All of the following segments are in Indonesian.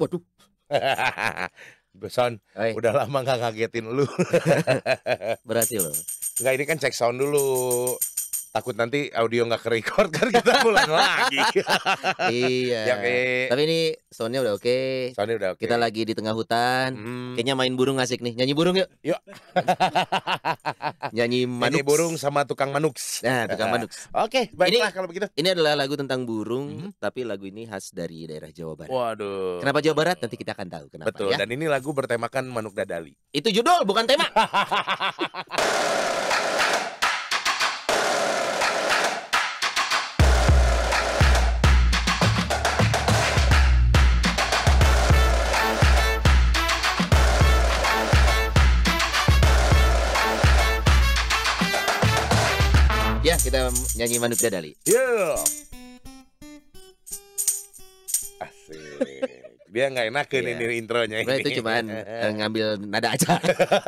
Waduh. Beson, Oi. udah lama nggak ngagetin lu. Berarti lo. Enggak, ini kan cek sound dulu takut nanti audio nggak kerekord kan kita pulang lagi. iya. Ya, okay. Tapi ini soundnya udah oke. Okay. Soundnya udah oke. Okay. Kita lagi di tengah hutan. Hmm. Kayaknya main burung asik nih. Nyanyi burung yuk. Yuk. Nyanyi manuks. Nyanyi burung sama tukang manuks. Nah, tukang manuks. oke, okay, baiklah ini, kalau begitu. Ini adalah lagu tentang burung, hmm. tapi lagu ini khas dari daerah Jawa Barat. Waduh. Kenapa Jawa Barat? Nanti kita akan tahu kenapa Betul, ya. dan ini lagu bertemakan manuk dadali. Itu judul bukan tema. kita nyanyi Manuk Dadali. Yeah. Asik. Dia nggak enak ke yeah. Iya. ini intronya. Ini. Itu cuman eh, ngambil nada aja.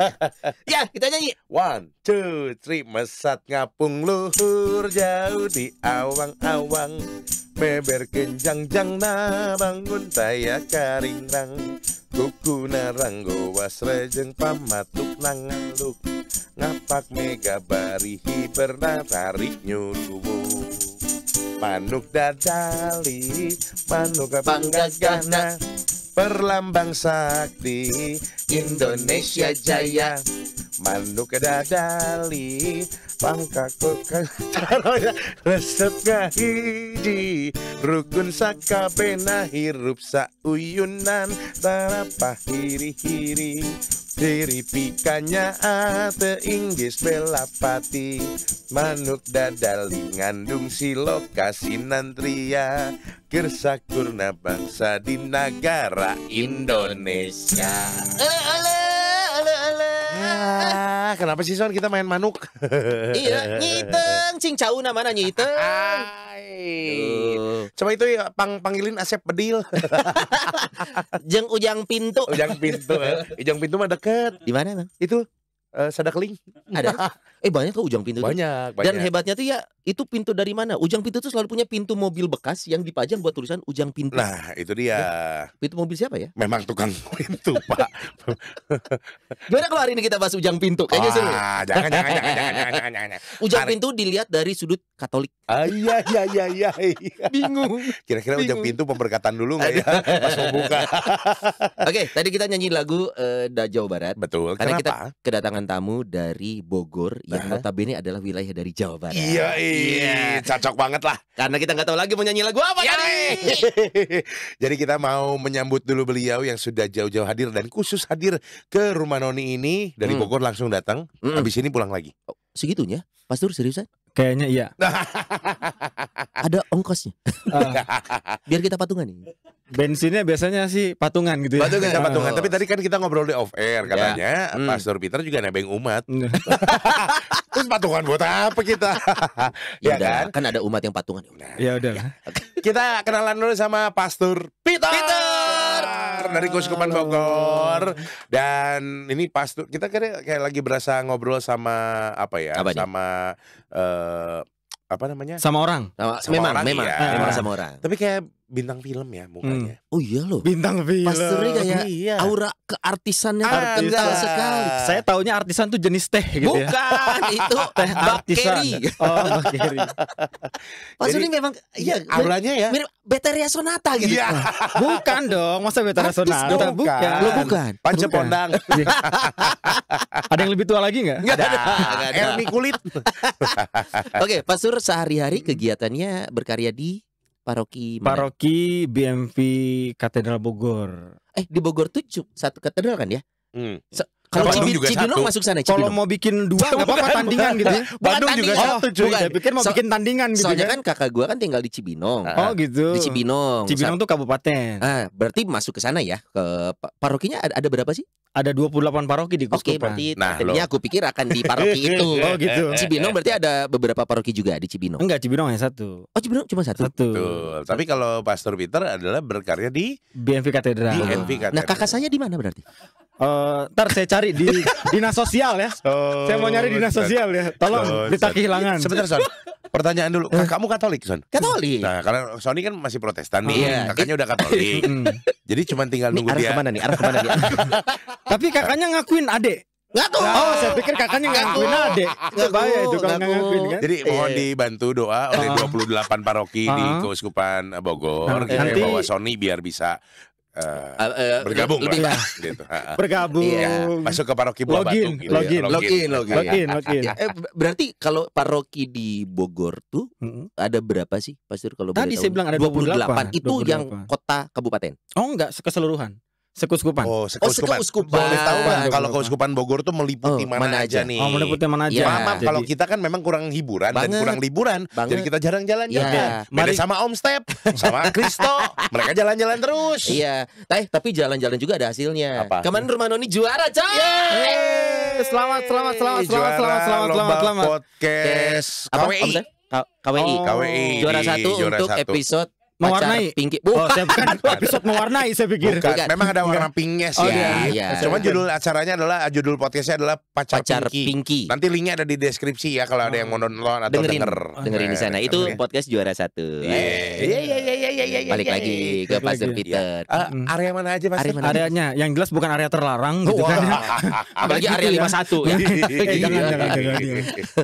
ya kita nyanyi. One, two, three, mesat ngapung luhur jauh di awang-awang. Meber kenjang jang na bangun karing karingrang. Kuku narang gowas rejeng pamatuk nangaluk. Ngapak mega bari hiberna tarik nyuruh. Manuk dadali, manuk panggagana Perlambang sakti, Indonesia jaya Manuk dadali, pangkaku kacaroya Resep ngahiji, rukun sakabena Hirup uyunan tarapah hiri-hiri Liripikannya ate Inggris belapati Manuk dadali ngandung silo nantria Gersakurna bangsa di negara Indonesia ah. Ah, kenapa sih Son kita main manuk? iya, nyiteng, cing jauh namanya nyiteng. Coba itu ya, pang panggilin Asep Bedil. Jeng ujang pintu. Ujang pintu. Eh. ujang pintu mah deket. Di mana, Itu uh, eh, Sadakling. Ada. Eh banyak tuh ujang pintu banyak, Banyak. Dan hebatnya tuh ya itu pintu dari mana? Ujang pintu tuh selalu punya pintu mobil bekas yang dipajang buat tulisan ujang pintu. Nah itu dia. pintu mobil siapa ya? Memang tukang pintu pak. Gimana kalau hari ini kita bahas ujang pintu? Kayaknya seru. Ah, jangan, jangan, jangan, jangan, jangan, jangan, jangan. Ujang pintu dilihat dari sudut Katolik. Ah, iya iya iya iya. iya. Bingung. Kira-kira ujang pintu pemberkatan dulu nggak ya? Pas mau buka. Oke, tadi kita nyanyi lagu uh, da Jawa Barat. Betul. Karena kita kedatangan tamu dari Bogor yang nah. notabene adalah wilayah dari Jawa Barat. Iya, iya, cocok banget lah. Karena kita nggak tahu lagi mau nyanyi lagu apa Yoi. Ya, tadi. Jadi kita mau menyambut dulu beliau yang sudah jauh-jauh hadir dan khusus hadir ke rumah Noni ini dari hmm. Bogor langsung datang. Hmm. Habis ini pulang lagi. Oh, segitunya? Pastur seriusan? Kayaknya iya. Ada ongkosnya. Ah. Biar kita patungan nih. Bensinnya biasanya sih patungan gitu ya. Patungan, ya, patungan. Ah. Tapi tadi kan kita ngobrol di off air ya. katanya hmm. Pastor Peter juga nebeng umat. Iya. Terus patungan buat apa kita? ya, ya kan? kan ada umat yang patungan. ya udah. kita kenalan dulu sama Pastor Peter dari Kuskupan Bogor. Dan ini pas kita kayak kayak lagi berasa ngobrol sama apa ya? Apa sama uh, apa namanya? Sama orang. Sama, sama memang, orang memang, ya. memang sama orang. Tapi kayak bintang film ya hmm. mukanya. Hmm. Oh iya loh. Bintang film. Pasturnya kayak iya. aura keartisannya kental sekali. Saya taunya artisan tuh jenis teh gitu ya. Bukan, ya. itu teh bakteri. Oh, bakteri. Pasturnya memang iya, iya auranya ya. Mirip Beteria Sonata gitu. Iya. Bukan dong, masa Beteria Sonata bukan. bukan. Lo bukan. Panca Pondang. Iya. ada yang lebih tua lagi nggak? Enggak ada. Ermi kulit. Oke, pasur sehari-hari kegiatannya berkarya di Paroki mana? Paroki BMV Katedral Bogor. Eh di Bogor tujuh, satu katedral kan ya? Hmm. Kalau Cibinong Cibinong masuk sana. Cibinong. Kalau mau bikin dua enggak apa-apa tandingan gitu. Bandung juga oh, satu cuy. Bukan. Saya pikir kan mau bikin tandingan gitu. Soalnya kan. kan kakak gua kan tinggal di Cibinong. Oh gitu. Di Cibinong. Cibinong tuh kabupaten. Ah, berarti masuk ke sana ya. Ke parokinya ada, ada berapa sih? Ada 28 paroki di Oke, berarti nah, tadinya aku pikir akan di paroki itu. oh gitu. Cibinong berarti ada beberapa paroki juga di Cibinong. Enggak, Cibinong hanya satu. Oh, Cibinong cuma satu. Satu. Betul. Tapi kalau Pastor Peter adalah berkarya di BNV Katedral. Di BNV Katedral. Nah, kakak saya di mana berarti? Uh, ntar saya cari di dinas sosial ya. Oh, saya mau nyari dinas sosial ya. Tolong oh, kita kehilangan. Sebentar Son. Pertanyaan dulu. eh. kamu Katolik Son? Katolik. Nah karena Sony kan masih Protestan nih. Ah. Iya. Kakaknya udah Katolik. Hmm. Jadi cuma tinggal nih, nunggu arah dia. Kemana nih? Arah kemana nih? Tapi kakaknya ngakuin adek. Ngaku. Oh, saya pikir kakaknya ngakuin adek. Bahaya itu kalau ngakuin kan. Jadi mohon iya. dibantu doa oleh 28 ah. paroki di ah. Keuskupan Bogor. nanti... bawa Sony biar bisa Uh, uh, bergabung lebih lah, gitu. bergabung iya. masuk ke paroki Buah login, Batu gitu login, ya. login login login login eh, berarti kalau paroki di Bogor tuh mm-hmm. ada berapa sih Pastor kalau tadi saya bilang ada 28, 28. itu 28. yang kota kabupaten oh enggak keseluruhan Sekuskupan. Oh, sekuskupan. Oh, sekuskupan. Boleh tahu kan kalau keuskupan Bogor tuh meliputi oh, mana, mana aja. nih? Oh, meliputi mana aja. Ya. Maaf, kalau kita kan memang kurang hiburan banget. dan kurang liburan, banget. jadi kita jarang jalan-jalan. Ya. Mari sama Om Step, sama Kristo, mereka jalan-jalan terus. Iya. Eh, tapi jalan-jalan juga ada hasilnya. Apa? Kemarin rumah Noni juara, coy. Yeay. Selamat, selamat, selamat, selamat, selamat, selamat, selamat, selamat. Podcast KWI. KWI. KWI. Juara satu untuk episode mewarnai pinggir bukan. Oh, saya bukan episode mewarnai saya pikir. Bukan. bukan. Memang ada warna pinknya sih. Oh, ya. ya. Cuma judul acaranya adalah judul podcastnya adalah pacar, pacar Pinky. Pinky. Nanti linknya ada di deskripsi ya kalau ada yang mau nonton atau dengerin, denger. Dengerin di sana. Itu podcast juara satu. Iya iya iya iya iya. Balik lagi ke pasir Peter. Area mana aja Mas? Areanya yang jelas bukan area terlarang gitu kan. Apalagi area 51 ya. Jangan jangan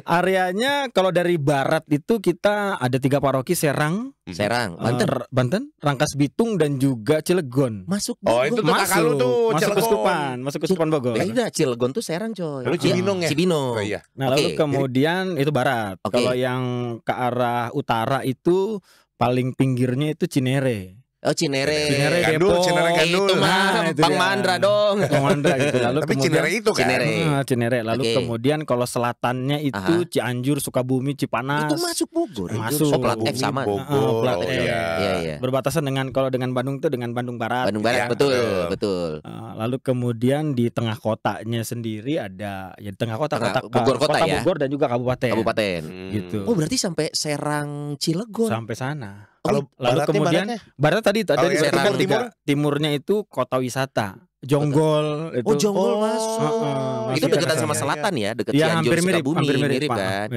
Areanya kalau dari barat itu kita ada tiga paroki Serang, Serang, Banten, Banten, Rangkas Bitung dan juga Cilegon. Masuk Bogor. Oh, itu tuh kakak lu tuh masuk Cilegon. masuk kesupan Bogor. Ya udah Cilegon tuh Serang, coy. Lalu Cibinong ya. Iya, Cibinong. Oh, iya. Nah, okay. lalu kemudian Jadi, itu barat. Okay. Kalau yang ke arah utara itu paling pinggirnya itu Cinere. Oh Cinere, Cinere Gandul, Depok. Cinere Gandul. Ah, itu mah nah, Bang dia. Mandra dong. Bang Mandra gitu. Lalu Tapi kemudian, Cinere itu kan. Cinere. Ah, Cinere. Lalu okay. kemudian kalau selatannya itu Aha. Cianjur, Sukabumi, Cipanas. Itu masuk Bogor. Masuk. Oh, plat F sama. Bogor. Oh, ah, ah, plat F. Oh, iya. Iya, iya. Berbatasan dengan kalau dengan Bandung itu dengan Bandung Barat. Bandung Barat ya, betul, betul. betul. Lalu kemudian di tengah kotanya sendiri ada ya di tengah kota tengah, kota Bogor kota, kota ya. Bogor dan juga kabupaten. Kabupaten. Hmm. Gitu. Oh berarti sampai Serang Cilegon. Sampai sana. Kalau lalu kemudian barat tadi tadi oh, saya timur, timur timurnya itu kota wisata. Jonggol itu. Oh, Jonggol oh, Uh, uh, itu iya, dekat sama selatan ya, dekat ya, Cianjur hampir mirip, hampir mirip, mirip kan.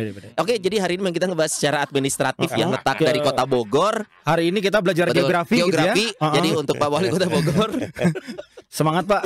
Oke, jadi hari ini kita ngebahas secara administratif yang letak dari Kota Bogor. Hari ini kita belajar geografi, geografi gitu ya. Jadi untuk Pak Wali Kota Bogor Semangat Pak.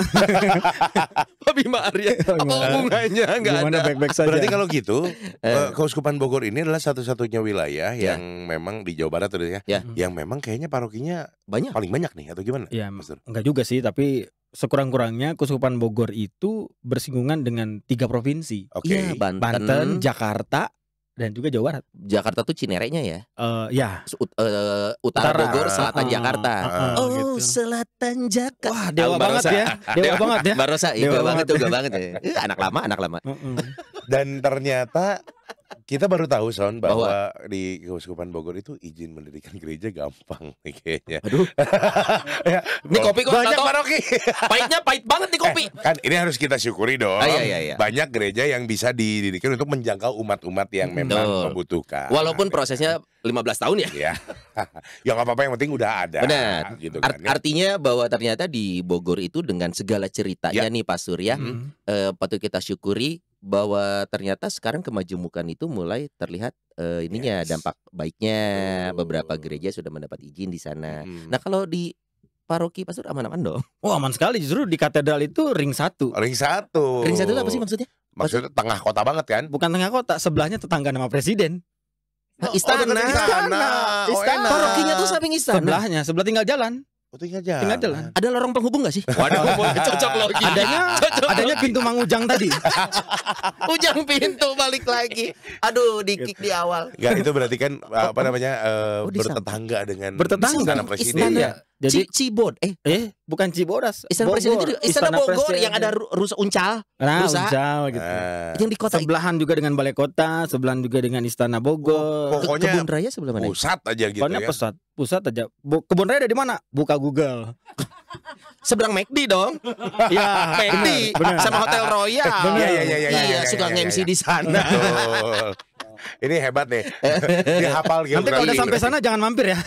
Pak Bima Arya. Oh, bunganya nggak ada. Back -back saja. Berarti kalau gitu, eh. eh. Keuskupan Bogor ini adalah satu-satunya wilayah yeah. yang memang di Jawa Barat ya, yeah. yang memang kayaknya parokinya banyak, paling banyak nih atau gimana? Iya, Ya, enggak juga sih, tapi sekurang-kurangnya Keuskupan Bogor itu bersinggungan dengan tiga provinsi. Okay. Ya, Banten, Banten, Jakarta, dan juga Jawa Barat. Jakarta tuh cinerenya ya? Uh, ya. Ut uh, utara, utara Bogor, selatan uh, Jakarta. Uh, uh, oh, gitu. selatan Jakarta. Wah, dewa Tahu banget ya. Dewa, banget ya. Barosa, iya, dewa banget, juga dewa ya. banget ya. Iya, anak lama, anak lama. Uh, uh. dan ternyata kita baru tahu Son bahwa, bahwa di Keuskupan Bogor itu izin mendirikan gereja gampang kayaknya. Aduh. ya, ini kopi kok banyak paroki. Pahitnya pahit banget nih kopi. Eh, kan ini harus kita syukuri dong. Ah, iya, iya, iya. Banyak gereja yang bisa didirikan untuk menjangkau umat-umat yang mm, memang Duh. membutuhkan. Walaupun prosesnya 15 tahun ya. Iya. ya nggak apa-apa yang penting udah ada. Benar. Gitu kan, ya. Artinya bahwa ternyata di Bogor itu dengan segala ceritanya ya. nih Pak Surya, hmm. eh, patut kita syukuri bahwa ternyata sekarang kemajemukan itu mulai terlihat uh, ininya yes. dampak baiknya oh. beberapa gereja sudah mendapat izin di sana. Hmm. Nah kalau di paroki pastor aman-aman dong. Oh aman sekali justru di katedral itu ring satu. Ring satu. Ring satu apa sih maksudnya? Maksudnya tengah kota banget kan? Bukan tengah kota, sebelahnya tetangga nama presiden. Nah, istana, oh, istana, istana, Oh, istana. Parokinya tuh samping istana. Sebelahnya, sebelah tinggal jalan. Oh, tinggal jalan. Tinggal jalan. Ada lorong penghubung gak sih? Waduh, cocok lagi. Adanya, cocok adanya logi. pintu Mang Ujang tadi. Ujang pintu balik lagi. Aduh, kick di awal. Gak, itu berarti kan oh, apa oh. namanya uh, oh, bertetangga dengan bertetangga. istana presiden. Istana. Ya jadi Cibod eh eh bukan Cibodas. Istana Bogor. Presiden itu Istana, Istana Bogor Presiden. yang ada rusa uncal. Nah, rusa. uncal gitu. uh, Yang di kota sebelahan juga dengan balai kota, sebelahan juga dengan Istana Bogor. Oh, pokoknya Kebun Raya sebelah mana? Pusat aja gitu Pokoknya ya. pusat. Pusat aja. Kebun Raya ada di mana? Buka Google. Seberang McD dong. ya, McD sama Hotel Royal. Iya, iya, iya, iya, iya. Iya, suka ya, ya, MC di sana. Ini hebat nih. Dia hafal Nanti kalau udah sampai sana jangan mampir ya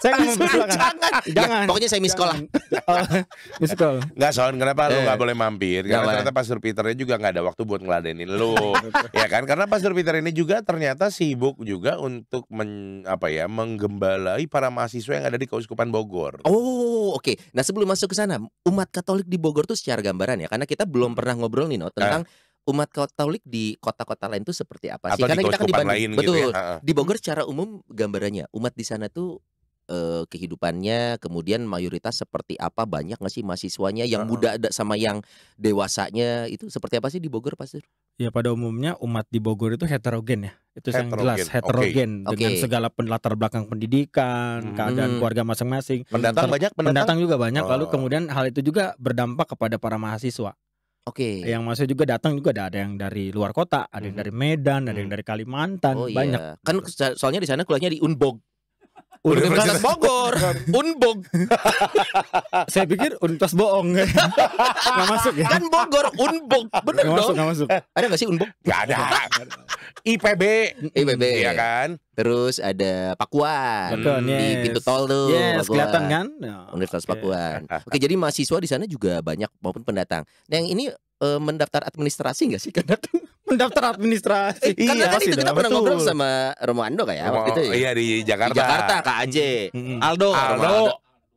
saya mau Jangan. Jangan. Ya, pokoknya saya miss call lah. Oh, miss call. Enggak soal kenapa eh. lu nggak boleh mampir? Gak karena ternyata Pastor Peternya juga nggak ada waktu buat ngeladenin lu. ya kan? Karena Pastor Peter ini juga ternyata sibuk juga untuk men, apa ya menggembalai para mahasiswa yang ada di Keuskupan Bogor. Oh, oke. Okay. Nah sebelum masuk ke sana, umat Katolik di Bogor tuh secara gambaran ya, karena kita belum pernah ngobrol nih no eh. tentang nah umat Katolik di kota-kota lain itu seperti apa sih? Atau Karena kita kan dibanding, lain betul. Gitu ya. Di Bogor secara umum gambarannya umat di sana tuh eh, kehidupannya, kemudian mayoritas seperti apa banyak nggak sih mahasiswanya yang muda ada sama yang dewasanya itu seperti apa sih di Bogor pasti Ya pada umumnya umat di Bogor itu heterogen ya. Itu yang jelas heterogen okay. dengan okay. segala pen, latar belakang pendidikan, Hmm. keadaan keluarga masing-masing. Pendatang Ter- banyak pendatang. Pendatang juga banyak. Lalu oh. kemudian hal itu juga berdampak kepada para mahasiswa. Oke. Yang masuk juga datang juga ada ada yang dari luar kota, ada yang hmm. dari Medan, ada yang hmm. dari Kalimantan, oh iya. banyak. Kan soalnya di sana kuliahnya di Unbog. Universitas Bogor, Unbog. Saya pikir Universitas Boong. Enggak masuk ya. Kan Bogor Unbog. Bener gak dong. Masuk, gak masuk. Ada gak sih Unbog? Gak ada. IPB. IPB. Iya kan? Terus ada Pakuan Betul, di pintu tol tuh. Yes, Pakuan. kelihatan kan? Oh, Universitas okay. Pakuan. Oke, jadi mahasiswa di sana juga banyak maupun pendatang. Nah, yang ini uh, mendaftar administrasi nggak sih kan mendaftar administrasi eh, karena iya, kan kita pernah ngobrol sama Romo Ando, kayak oh, waktu itu ya? iya di Jakarta di Jakarta Kak Aje Aldo Aldo, Aldo. Aldo.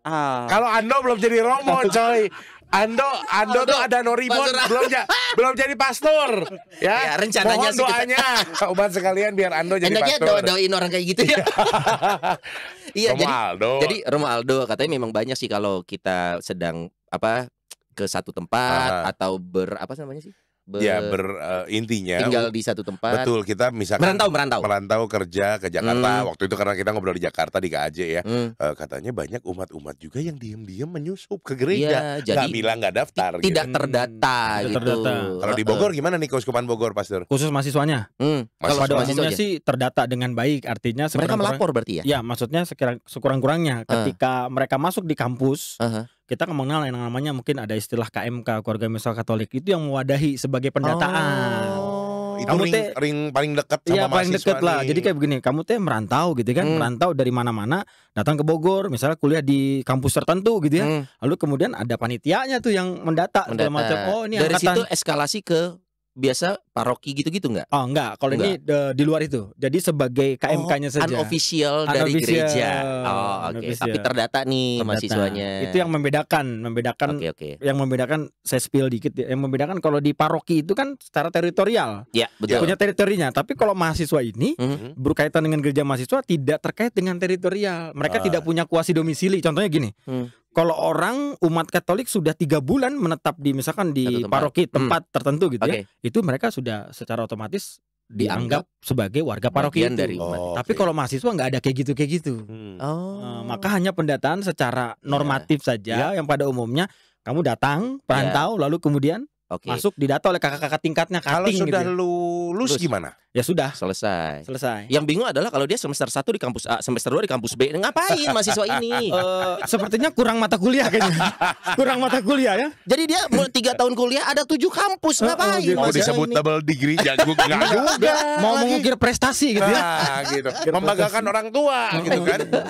Ah. kalau Ando belum jadi Romo coy Ando, Ando tuh ada noribon belum ja, belum jadi pastor. Ya, ya rencananya Mohon sih doanya kita... obat sekalian biar Ando jadi Endaknya pastor. Do doain orang kayak gitu ya. iya, Romaldo. jadi jadi Romaldo katanya memang banyak sih kalau kita sedang apa ke satu tempat uh. atau ber apa namanya sih? Iya, ber, ya, ber uh, intinya tinggal di satu tempat. Betul, kita misalkan merantau merantau merantau kerja ke Jakarta. Hmm. Waktu itu karena kita ngobrol di Jakarta di KAJ ya. Hmm. Uh, katanya banyak umat-umat juga yang diam-diam menyusup ke gereja. Ya, gak bilang nggak daftar. Tidak gitu. terdata hmm, gitu. Terdata. Kalau di Bogor gimana nih keuskupan Bogor, Pastor? Khusus mahasiswanya. Hmm. Kalau ada mahasiswa sih terdata dengan baik. Artinya mereka melapor berarti ya? Ya, maksudnya sekurang-kurangnya ketika uh. mereka masuk di kampus. Uh -huh kita mengenal yang namanya mungkin ada istilah KMK keluarga misal Katolik itu yang mewadahi sebagai pendataan. Oh. Itu kamu teh ring paling dekat iya, sama ya, paling deket lah. Jadi kayak begini, kamu teh merantau gitu kan, hmm. merantau dari mana-mana, datang ke Bogor, misalnya kuliah di kampus tertentu gitu ya. Hmm. Lalu kemudian ada panitianya tuh yang mendata, mendata. macam. Oh, ini dari angkatan. situ eskalasi ke biasa paroki gitu-gitu nggak? Oh nggak, kalau ini de, di luar itu. Jadi sebagai KMK-nya oh, saja. Unofficial, unofficial dari gereja. Oh oke. Okay. Tapi terdata nih terdata. mahasiswanya. Itu yang membedakan, membedakan. Oke okay, oke. Okay. Yang membedakan saya spill dikit. ya Yang membedakan kalau di paroki itu kan secara teritorial. Ya betul. Punya teritorinya. Tapi kalau mahasiswa ini mm -hmm. berkaitan dengan gereja mahasiswa tidak terkait dengan teritorial. Mereka oh. tidak punya kuasi domisili. Contohnya gini. Mm kalau orang umat Katolik sudah tiga bulan menetap di misalkan di tempat. paroki hmm. tempat hmm. tertentu gitu okay. ya, itu mereka sudah secara otomatis dianggap sebagai warga paroki itu. Dari Oh, Tapi okay. kalau mahasiswa nggak ada kayak gitu kayak gitu. Hmm. Oh. Eh, maka hanya pendataan secara normatif yeah. saja yeah. yang pada umumnya kamu datang perantau yeah. lalu kemudian okay. masuk didata oleh kakak-kakak tingkatnya. Kalau sudah gitu. Ya. lulus, lulus gimana? ya sudah selesai selesai yang bingung adalah kalau dia semester 1 di kampus A semester 2 di kampus B ngapain mahasiswa ini uh, sepertinya kurang mata kuliah kayaknya kurang mata kuliah ya jadi dia tiga tahun kuliah ada tujuh kampus eh, eh, ngapain uh, uh, mau disebut ini. double degree jago ya nggak juga mau mengukir prestasi gitu ya nah, gitu membanggakan orang tua gitu kan oke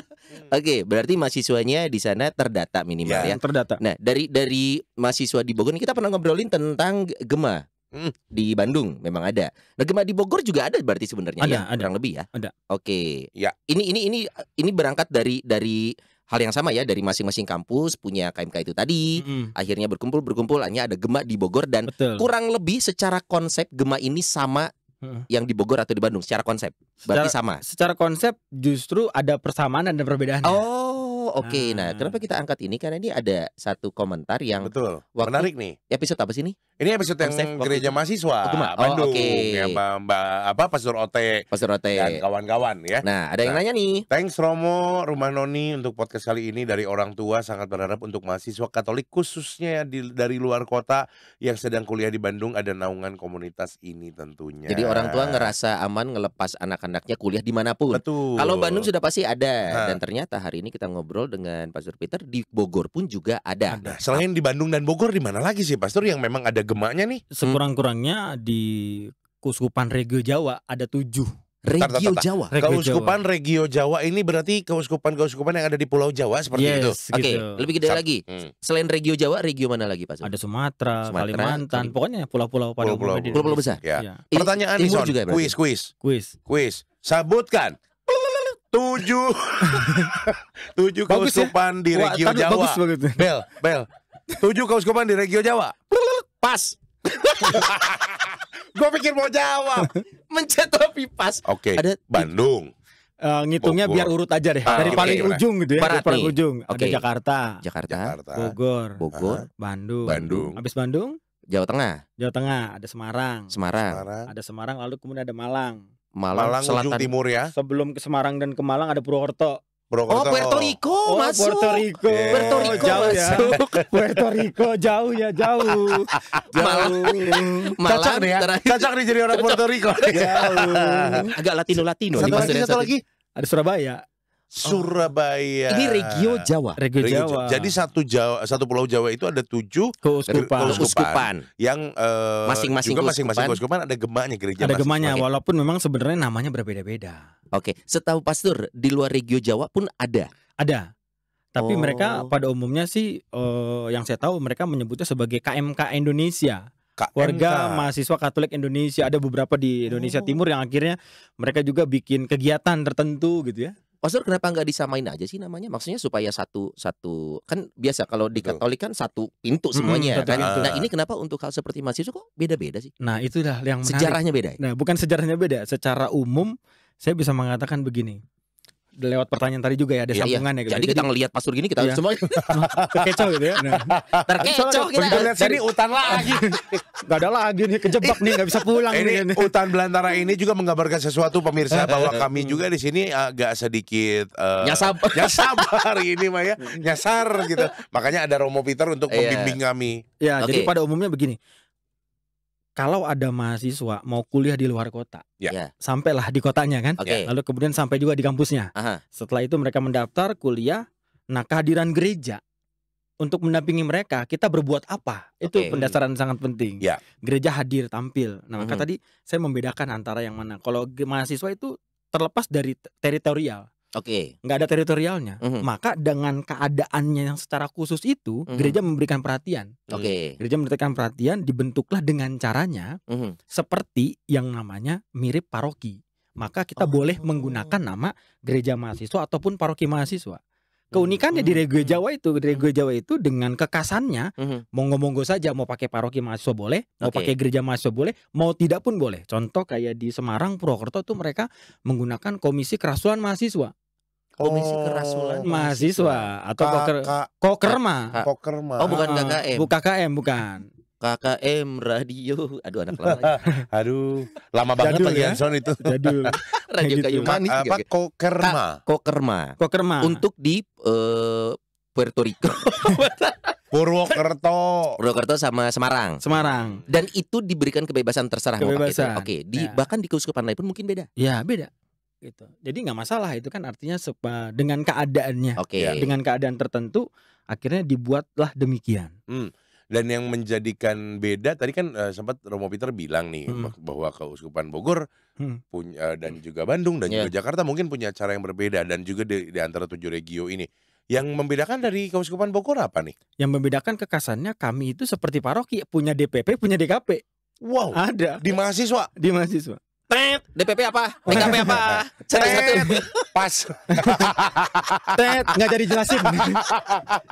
okay, berarti mahasiswanya di sana terdata minimal ya, ya terdata nah dari dari mahasiswa di Bogor ini kita pernah ngobrolin tentang Gema Hmm, di Bandung memang ada. Nah, gemah di Bogor juga ada berarti sebenarnya ada, ya, ada. kurang lebih ya. Ada. Oke. Okay. Ya. Ini ini ini ini berangkat dari dari hal yang sama ya dari masing-masing kampus punya KMK itu tadi. Mm. Akhirnya berkumpul berkumpul hanya ada gemah di Bogor dan Betul. kurang lebih secara konsep gemah ini sama yang di Bogor atau di Bandung secara konsep berarti secara, sama. Secara konsep justru ada persamaan dan ada perbedaan. Oh, oke, okay. nah hmm. kenapa kita angkat ini karena ini ada satu komentar yang betul waktu, menarik nih. Episode apa sih ini? Ini episode yang Konsep, gereja mahasiswa oh, oh Bandung, oh, okay. ya Mbak, apa Pastor Ote, Pastor Ote dan kawan-kawan ya. Nah ada nah, yang nanya nih. Thanks Romo, rumah Noni untuk podcast kali ini dari orang tua sangat berharap untuk mahasiswa Katolik khususnya di, dari luar kota yang sedang kuliah di Bandung ada naungan komunitas ini tentunya. Jadi orang tua ngerasa aman ngelepas anak-anaknya kuliah dimanapun. Betul. Kalau Bandung sudah pasti ada nah. dan ternyata hari ini kita ngobrol ngobrol dengan Pastor Peter di Bogor pun juga ada. Ada. Selain di Bandung dan Bogor di mana lagi sih Pastor yang memang ada gemaknya nih? Sekurang-kurangnya di Kuskupan Regio Jawa ada tujuh. Regio Jawa. keuskupan Regio Jawa ini berarti keuskupan-keuskupan yang ada di Pulau Jawa seperti yes, itu. Gitu. Oke, okay, lebih gede lagi. Hmm. Selain Regio Jawa, regio mana lagi Pak? Ada Sumatera, Sumatera Kalimantan, Kalimantan. pokoknya pulau-pulau pada pulau-pulau, besar. Ya. Ya. Pertanyaan ini kuis, kuis. Kuis. Kuis. Sabutkan tujuh tujuh kaus kauskupan ya? di regio Wah, Jawa. Bagus banget. Ya. Bel, bel. Tujuh kauskupan di regio Jawa. Pas. gue pikir mau Jawa, Mencet tapi pas. Oke. Okay. Ada Bandung. Uh, ngitungnya Bogor. biar urut aja deh. Ah, dari okay, paling gimana? ujung gitu ya, dari paling ujung. Okay. Ada Jakarta, Jakarta, Bogor, Bogor, ah. Bandung. Bandung. Habis Bandung? Jawa Tengah. Jawa Tengah, ada Semarang. Semarang. Ada Semarang lalu kemudian ada Malang. Malang, Malang Selatan. ujung timur ya. Sebelum ke Semarang dan ke Malang ada Purwokerto. Purwokerto. Oh Puerto Rico oh, masuk. Puerto Rico. Yeah. Puerto Rico jauh ya. masuk. Ya. Puerto Rico jauh ya jauh. jauh. Malang. Malang cocok nih ya. Cocok nih jadi orang Puerto Rico. jauh. Agak Latino Latino. Satu lagi satu lagi. Ada Surabaya. Surabaya. Ini regio Jawa. Regio, Jawa. Jadi satu Jawa, satu pulau Jawa itu ada tujuh keuskupan, keuskupan yang eh, masing-masing uh, masing-masing keuskupan ada gemanya gereja. Ada gemanya, okay. walaupun memang sebenarnya namanya berbeda-beda. Oke, okay. setahu pastor di luar regio Jawa pun ada. Ada. Tapi oh. mereka pada umumnya sih, uh, yang saya tahu mereka menyebutnya sebagai KMK Indonesia. KMK. warga mahasiswa Katolik Indonesia ada beberapa di Indonesia oh. Timur yang akhirnya mereka juga bikin kegiatan tertentu gitu ya. Pastor kenapa nggak disamain aja sih namanya? Maksudnya supaya satu satu kan biasa kalau di Katolik kan satu pintu semuanya. Mm, kan? Nah ini kenapa untuk hal seperti mahasiswa kok beda-beda sih? Nah itulah yang menarik. sejarahnya beda. Ya? Nah bukan sejarahnya beda. Secara umum saya bisa mengatakan begini lewat pertanyaan tadi juga ya ada iya, sambungannya iya. Ya, gitu. Jadi, ya. Jadi kita ngelihat pasur gini kita iya. semua terkecoh gitu ya. Nah. Terkecoh kita. Kita lihat sini hutan lagi. gak ada lagi nih kejebak nih nggak bisa pulang ini. Ini Hutan belantara ini juga menggambarkan sesuatu pemirsa eh, eh, bahwa eh, kami juga di sini agak sedikit uh, nyasab nyasab hari ini ya. nyasar gitu. Makanya ada Romo Peter untuk iya. membimbing kami. Ya, jadi pada umumnya begini kalau ada mahasiswa mau kuliah di luar kota, yeah. Ya. sampailah di kotanya kan, okay. lalu kemudian sampai juga di kampusnya. Aha. Setelah itu mereka mendaftar kuliah, nah kehadiran gereja untuk mendampingi mereka, kita berbuat apa? Itu okay. pendasaran sangat penting. Yeah. Gereja hadir tampil. Nah maka -hmm. tadi saya membedakan antara yang mana. Kalau mahasiswa itu terlepas dari teritorial, Oke. Okay. Nggak ada teritorialnya. Mm -hmm. Maka dengan keadaannya yang secara khusus itu, mm -hmm. gereja memberikan perhatian. Oke. Okay. Gereja memberikan perhatian dibentuklah dengan caranya mm -hmm. seperti yang namanya mirip paroki. Maka kita oh. boleh menggunakan nama gereja mahasiswa ataupun paroki mahasiswa keunikannya mm -hmm. di reggae Jawa itu di reggae hmm. Jawa itu dengan kekasannya mm -hmm. monggo-monggo saja mau pakai paroki mahasiswa boleh mau okay. pakai gereja mahasiswa boleh mau tidak pun boleh contoh kayak di Semarang Purwokerto tuh mereka menggunakan komisi kerasulan mahasiswa Komisi oh. Kerasulan oh, Mahasiswa atau K koker, K Kokerma. K Kokerma. Oh bukan KKM. Bukan KKM bukan. KKM radio. Aduh anak lama. Aduh, lama banget Jadul, Pak ya? Anson itu. Jadul. radio gitu. kayu manis apa Kokerma. kokerma. Kokerma. Untuk di uh, Puerto Rico. Purwokerto. Purwokerto sama Semarang. Semarang. Dan itu diberikan kebebasan terserah kebebasan. Oke, di ya. bahkan di Keuskupan lain pun mungkin beda. Ya, beda gitu. Jadi nggak masalah itu kan artinya sepa, dengan keadaannya. Oke. Okay. Ya, dengan keadaan tertentu akhirnya dibuatlah demikian. Hmm. Dan yang menjadikan beda tadi kan uh, sempat Romo Peter bilang nih hmm. bahwa keuskupan Bogor hmm. punya eh, dan juga Bandung dan yeah. juga Jakarta mungkin punya cara yang berbeda dan juga di, di antara tujuh regio ini. Yang membedakan dari Keuskupan Bogor apa nih? Yang membedakan kekasannya kami itu seperti paroki punya DPP, punya DKP. Wow. Ada. Di mahasiswa. Di mahasiswa. Tet. DPP apa? PKP oh, apa? Satu-satu. Pas. Tet. Nggak jadi jelasin.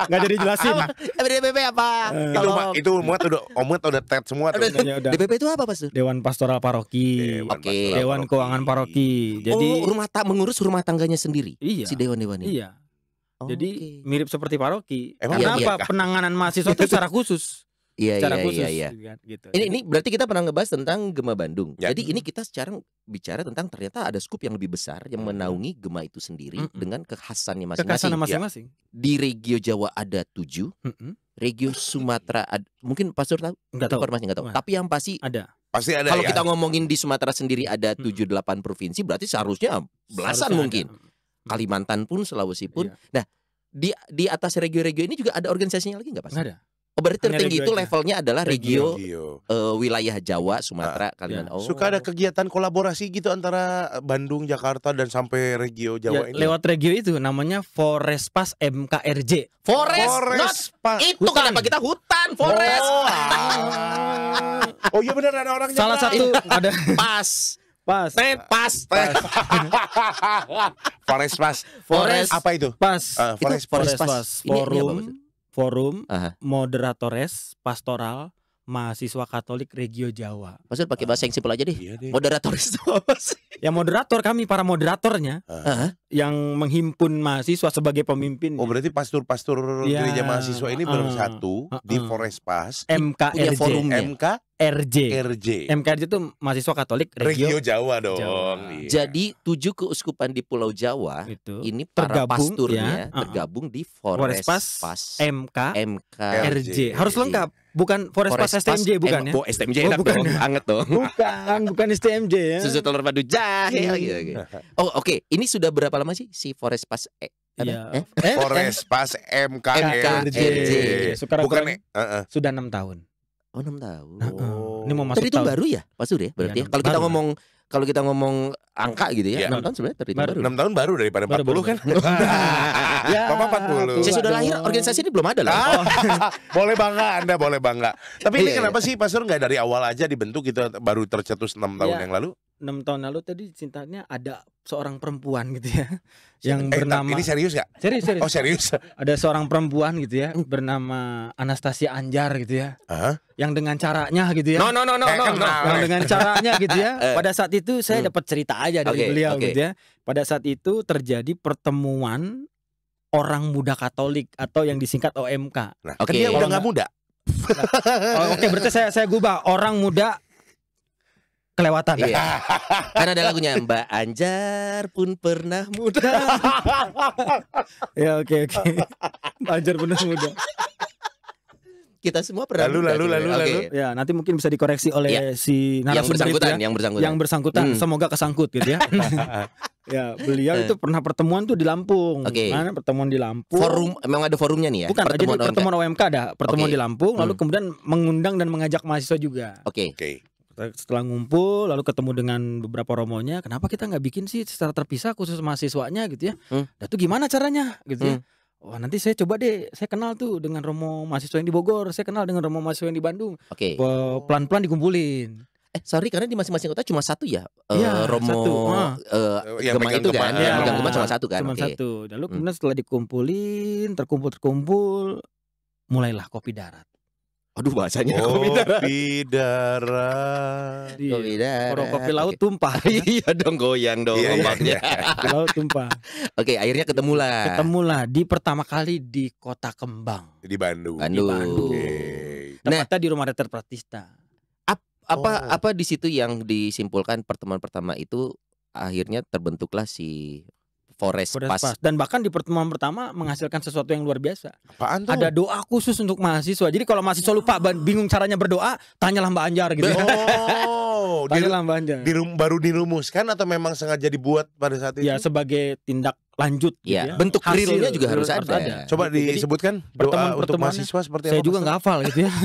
Nggak jadi jelasin. DPP apa? Uh, itu itu muat udah omet oh, udah tet semua tuh. Ya, udah. DPP itu apa pas Dewan Pastoral Paroki. Oke. Okay. Dewan Keuangan Paroki. Jadi oh, rumah tak mengurus rumah tangganya sendiri. Iya. Si dewan-dewan ini. Iya. Oh, Jadi okay. mirip seperti paroki. Emang Kenapa iya, iya, penanganan mahasiswa itu secara khusus? Iya iya, iya, iya, iya, iya, iya, iya. gitu. Ini ini berarti kita pernah ngebahas tentang Gema Bandung. Ya. Jadi ini kita sekarang bicara tentang ternyata ada skup yang lebih besar yang hmm. menaungi Gema itu sendiri mm dengan kekhasannya masing-masing. Iya. masing-masing. Ya. Di regio Jawa ada tujuh, mm -mm. regio Sumatera ada, mungkin Pastor tahu? Enggak tahu. Informasi enggak tahu. Tapi yang pasti ada. Pasti ada. Kalau ya? kita ngomongin di Sumatera sendiri ada hmm. tujuh delapan provinsi, berarti seharusnya belasan seharusnya mungkin. Ada. Hmm. Kalimantan pun, Sulawesi pun. Iya. Nah, di di atas regio-regio ini juga ada organisasinya lagi nggak pasti? Nggak ada. Oh, berarti tertinggi itu levelnya adalah regio, regio. Uh, eh, wilayah Jawa, Sumatera, nah, Kalimantan. Ya. Oh. Suka ada kegiatan kolaborasi gitu antara Bandung, Jakarta dan sampai regio Jawa ya, ini. Lewat regio itu namanya Forest Pas MKRJ. Forest, forest Pass. pas. itu hutan. kenapa kita hutan forest. Oh, ah. oh iya benar ada orangnya. Salah satu ada pas Pas. Pas. pas. pas. Forest pas. Forest. Apa itu? Pas. Uh, forest, itu forest, forest pas. pas. Forum. Ini, ini apa forum uh-huh. moderatores pastoral mahasiswa Katolik Regio Jawa. Maksud pakai bahasa yang simpel aja deh. Iya deh. Moderatoris itu apa sih? Ya moderator kami para moderatornya uh-huh. yang menghimpun mahasiswa sebagai pemimpin. Oh berarti pastor-pastor ya. gereja mahasiswa ini bersatu uh, uh, uh. di Forest Pas. MKRJ. Punya forum MK RJ. RJ. MKRJ itu mahasiswa Katolik Regio, Regio Jawa dong. Jawa. Iya. Jadi tujuh keuskupan di Pulau Jawa itu. ini para tergabung, pasturnya ya, tergabung uh-uh. di Forest, Forest Pas, Pas MK, MK RJ. Harus lengkap, bukan Forest, Forest Pas STMJ Pas bukan eh, ya? M- ya? STMJ oh, bukan. dong, anget dong. Bukan, bukan STMJ ya. Susu telur padu jahe iya. gitu-gitu. Oh oke, okay. ini sudah berapa lama sih si Forest Pas e? Ya. Eh? Forest Pas MKRJ. MKRJ. Iya, iya, bukan, uh-uh. sudah enam tahun. Oh enam tahun. Nah, oh. Ini mau oh. masuk itu tahun. baru ya, Pak iya, ya Berarti ya, ya? kalau kita ngomong kalau kita ngomong angka gitu ya, iya. enam ya. tahun sebenarnya terhitung baru. Enam tahun baru daripada empat puluh kan. ya. Bapak 40. Saya sudah lahir, organisasi ini belum ada lah. oh. boleh bangga Anda, boleh bangga. Tapi ini iya, iya. kenapa sih Sur nggak dari awal aja dibentuk gitu baru tercetus 6 tahun ya. yang lalu? 6 tahun lalu tadi cintanya ada seorang perempuan gitu ya yang eh, bernama ini serius gak? Serius, serius. Oh, serius. Ada seorang perempuan gitu ya hmm. bernama Anastasia Anjar gitu ya. Uh -huh. Yang dengan caranya gitu ya. No, no, no, no, eh, no, no. Yang dengan caranya gitu ya. Eh. Pada saat itu saya hmm. dapat cerita aja dari okay, beliau okay. gitu ya. Pada saat itu terjadi pertemuan orang muda Katolik atau yang disingkat OMK. Nah, oke, okay. dia udah nggak muda. Nah, oh, oke, okay, berarti saya saya gubah orang muda kelewatan. Iya. Karena ada lagunya Mbak Anjar pun pernah muda. ya oke okay, oke. Okay. Mbak Anjar pernah muda kita semua pernah lalu lalu lalu okay. lalu ya nanti mungkin bisa dikoreksi oleh ya. si narasumber yang bersangkutan ya. yang bersangkutan yang bersangkutan hmm. semoga kesangkut gitu ya Ya, beliau itu eh. pernah pertemuan tuh di Lampung. Oke. Okay. Mana pertemuan di Lampung. Forum memang ada forumnya nih ya. Bukan, pertemuan jadi pertemuan OMK ada, pertemuan okay. di Lampung lalu hmm. kemudian mengundang dan mengajak mahasiswa juga. Oke. Okay. Oke. Okay setelah ngumpul lalu ketemu dengan beberapa romonya kenapa kita nggak bikin sih secara terpisah khusus mahasiswanya gitu ya hmm. nah itu gimana caranya gitu ya. hmm. ya Wah nanti saya coba deh, saya kenal tuh dengan Romo mahasiswa yang di Bogor, saya kenal dengan Romo mahasiswa yang di Bandung. Oke. Okay. Pelan-pelan dikumpulin. Eh sorry karena di masing-masing kota cuma satu ya, ya uh, Romo satu. Uh, yang itu kan, ya. yang cuma satu kan. Cuma okay. satu. Lalu hmm. kemudian setelah dikumpulin, terkumpul terkumpul, mulailah kopi darat. Aduh bahasanya oh, kopi darat. Bidara. Kopi darat. Kalau iya, kopi laut okay. tumpah. Iya. iya dong goyang dong yeah, iya, ombaknya. Yeah. laut tumpah. Oke, okay, akhirnya Ketemu lah di pertama kali di Kota Kembang. Di Bandung. Bandung. Di Bandung. Okay. nah, di rumah Dr. Pratista. Ap, apa oh. apa di situ yang disimpulkan pertemuan pertama itu akhirnya terbentuklah si Forest, Forest Pass. Pass. Dan bahkan di pertemuan pertama menghasilkan sesuatu yang luar biasa. Apaan tuh? Ada doa khusus untuk mahasiswa. Jadi kalau mahasiswa lupa bingung caranya berdoa, tanyalah Mbak Anjar gitu. Ya. Oh, tanyalah Mbak Anjar. baru dirumuskan atau memang sengaja dibuat pada saat itu? Ya sebagai tindak lanjut gitu ya. ya. Bentuk realnya juga harus, ada. ada. Coba disebutkan doa pertemuan, untuk mahasiswa seperti saya apa? Saya juga nggak hafal gitu ya.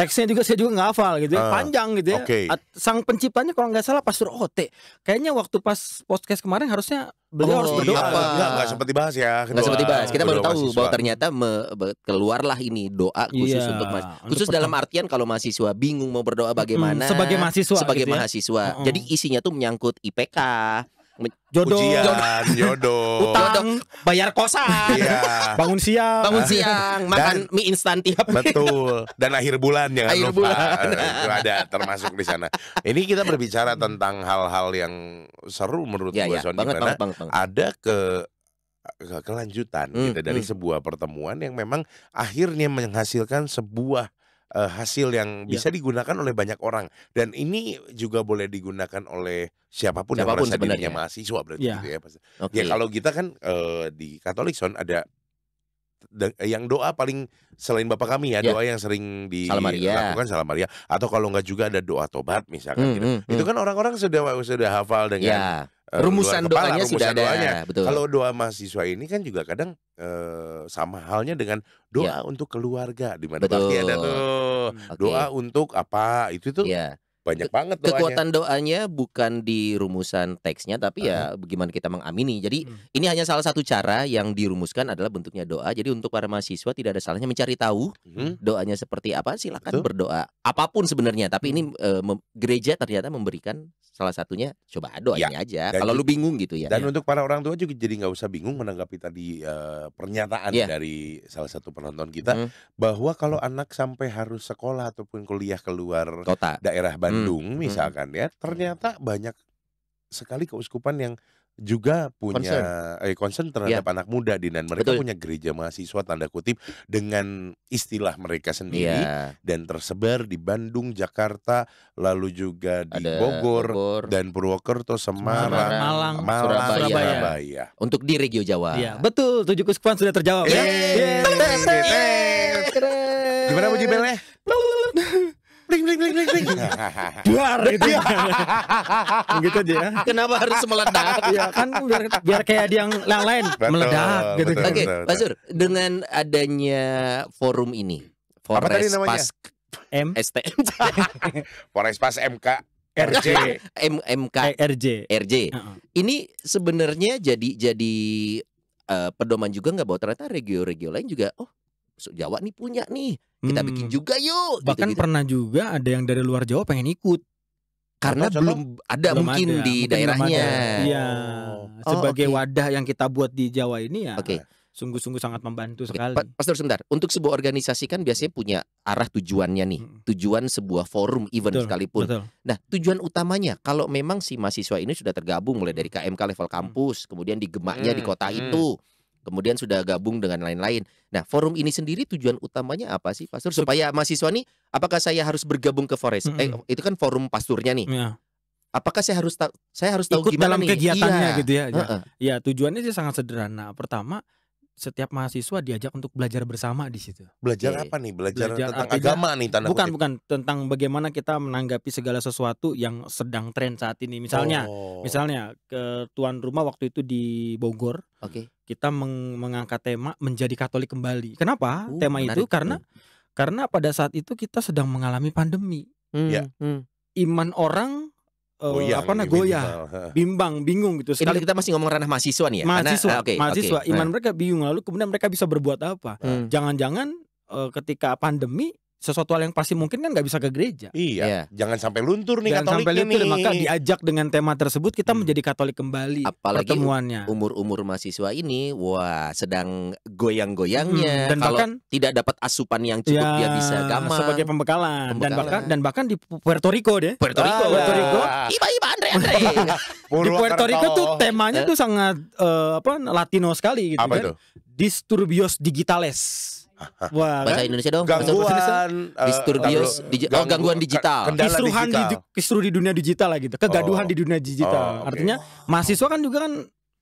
teksnya juga saya juga nggak hafal gitu ya, uh, panjang gitu ya. Okay. Sang penciptanya kalau nggak salah Pastor Ote. Kayaknya waktu pas podcast kemarin harusnya beliau oh, harus berdoa. Iya, enggak, iya. enggak sempat dibahas ya. Enggak sempat dibahas. Kita baru tahu mahasiswa. bahwa ternyata me, keluarlah ini doa khusus yeah, untuk mas. Khusus untuk dalam artian kalau mahasiswa bingung mau berdoa bagaimana. Hmm, sebagai mahasiswa. Sebagai gitu ya. mahasiswa. Ya? Jadi isinya tuh menyangkut IPK, jodoh Ujian, jodoh utang bayar kosan iya. bangun siang bangun siang makan dan, mie instan tiap betul dan akhir bulan jangan akhir lupa bulan. Eh, itu ada termasuk di sana ini kita berbicara tentang hal-hal yang seru menurut ya, gue ya, Sony banget, banget, banget, banget. ada ke kelanjutan gitu, hmm, gitu dari hmm. sebuah pertemuan yang memang akhirnya menghasilkan sebuah uh, hasil yang iya. bisa digunakan oleh banyak orang dan ini juga boleh digunakan oleh siapapun, siapapun yang merasa sebenarnya. dirinya mahasiswa berarti yeah. gitu ya pasti. Okay. Ya kalau kita kan uh, di Katolik Son ada yang doa paling selain Bapak kami ya, ya. doa yang sering dilakukan salam Maria atau kalau nggak juga ada doa tobat misalkan hmm, gitu. hmm, itu hmm. kan orang-orang sudah sudah hafal dengan ya. Eh, rumusan kepala, doanya rumusan sudah ada. Kalau doa mahasiswa ini kan juga kadang uh, sama halnya dengan doa ya. untuk keluarga di mana pasti ada tuh. Okay. Doa untuk apa? Itu tuh ya banyak banget doanya. kekuatan doanya bukan di rumusan teksnya tapi ya uh -huh. bagaimana kita mengamini jadi -huh. Hmm. ini hanya salah satu cara yang dirumuskan adalah bentuknya doa jadi untuk para mahasiswa tidak ada salahnya mencari tahu -huh. Hmm. doanya seperti apa silakan Betul. berdoa apapun sebenarnya tapi ini uh, gereja ternyata memberikan salah satunya coba ya. doanya ya. aja dan kalau lu bingung gitu ya dan ya. untuk para orang tua juga jadi nggak usah bingung menanggapi tadi uh, pernyataan yeah. dari salah satu penonton kita -huh. bahwa kalau anak sampai harus sekolah ataupun kuliah keluar kota daerah Bandung hmm. misalkan ya, ternyata banyak sekali keuskupan yang juga punya concern, eh, concern terhadap yeah. anak muda di dan mereka Betul. punya gereja mahasiswa tanda kutip dengan istilah mereka sendiri yeah. dan tersebar di Bandung, Jakarta, lalu juga di Ada Bogor, Bogor dan Purwokerto, Semarang, Malang, Malang Surabaya. Surabaya. Surabaya. Untuk di Regio Jawa. Yeah. Betul, tujuh keuskupan sudah terjawab ya. Gimana uji Belnya? bling bling bling bling bling. Buar gitu Begitu iya. dia. Kenapa harus ah, meledak? ya kan biar, biar kayak dia yang lain meledak gitu. Oke, okay, Basur dengan adanya forum ini, Forest Apa tadi namanya? Pas M STM. Forest Pas MK RJ M MK RJ RJ. Ini sebenarnya jadi jadi uh, pedoman juga nggak bahwa ternyata regio-regio lain juga oh Jawa nih punya nih kita hmm. bikin juga yuk bahkan gitu, pernah juga ada yang dari luar Jawa pengen ikut karena Contoh, belum ada belum mungkin ada. di mungkin daerahnya iya oh, sebagai okay. wadah yang kita buat di Jawa ini ya okay. sungguh-sungguh sangat membantu okay. sekali Pastor sebentar untuk sebuah organisasi kan biasanya punya arah tujuannya nih hmm. tujuan sebuah forum event betul, sekalipun betul. nah tujuan utamanya kalau memang si mahasiswa ini sudah tergabung mulai dari KMK level hmm. kampus kemudian digemaknya hmm, di kota hmm. itu kemudian sudah gabung dengan lain-lain. Nah, forum ini sendiri tujuan utamanya apa sih, Pastor? Supaya mahasiswa nih, apakah saya harus bergabung ke Forest? Mm -hmm. Eh, itu kan forum pasturnya nih. Yeah. Apakah saya harus tahu? Saya harus tahu Ikut gimana dalam nih? kegiatannya iya. gitu ya. Uh -uh. Ya, tujuannya sih sangat sederhana. Pertama, setiap mahasiswa diajak untuk belajar bersama di situ. Belajar Oke. apa nih? Belajar, belajar tentang agama nih tanda Bukan kutip. bukan tentang bagaimana kita menanggapi segala sesuatu yang sedang tren saat ini. Misalnya, oh. misalnya ke tuan rumah waktu itu di Bogor. Oke. Okay kita meng mengangkat tema menjadi Katolik kembali. Kenapa? Uh, tema menarik. itu karena karena pada saat itu kita sedang mengalami pandemi. Hmm. Ya. Hmm. Iman orang uh, goyang, apa nah goyah, bimbang, bingung gitu. Sekali Ini kita masih ngomong ranah mahasiswa nih ya. Mahasiswa, Karena, ah, okay, mahasiswa, okay. iman mereka bingung lalu kemudian mereka bisa berbuat apa? Hmm. Jangan-jangan hmm. uh, ketika pandemi sesuatu hal yang pasti mungkin kan nggak bisa ke gereja. Iya. Yeah. Jangan sampai luntur nih Jangan Katolik sampai luntur, Maka diajak dengan tema tersebut kita hmm. menjadi Katolik kembali. Apalagi pertemuannya. Umur-umur mahasiswa ini, wah sedang goyang-goyangnya. Hmm. Dan Kalau bahkan tidak dapat asupan yang cukup ya, dia bisa gamang. Sebagai pembekalan. pembekalan. Dan bahkan dan bahkan di Puerto Rico deh. Puerto Rico. Ah, Puerto Rico. Iba-iba Andre Andre. di Puerto Rico tuh temanya tuh eh? sangat uh, apa Latino sekali gitu apa kan. Itu? Disturbios digitales. Wah, bahasa kan? Indonesia dong. Gangguan, uh, disturbios, uh, digi oh, gangguan digital. Kisruhan digital. di kisruh di dunia digital lah gitu. Kegaduhan oh. di dunia digital. Oh, okay. Artinya mahasiswa kan juga kan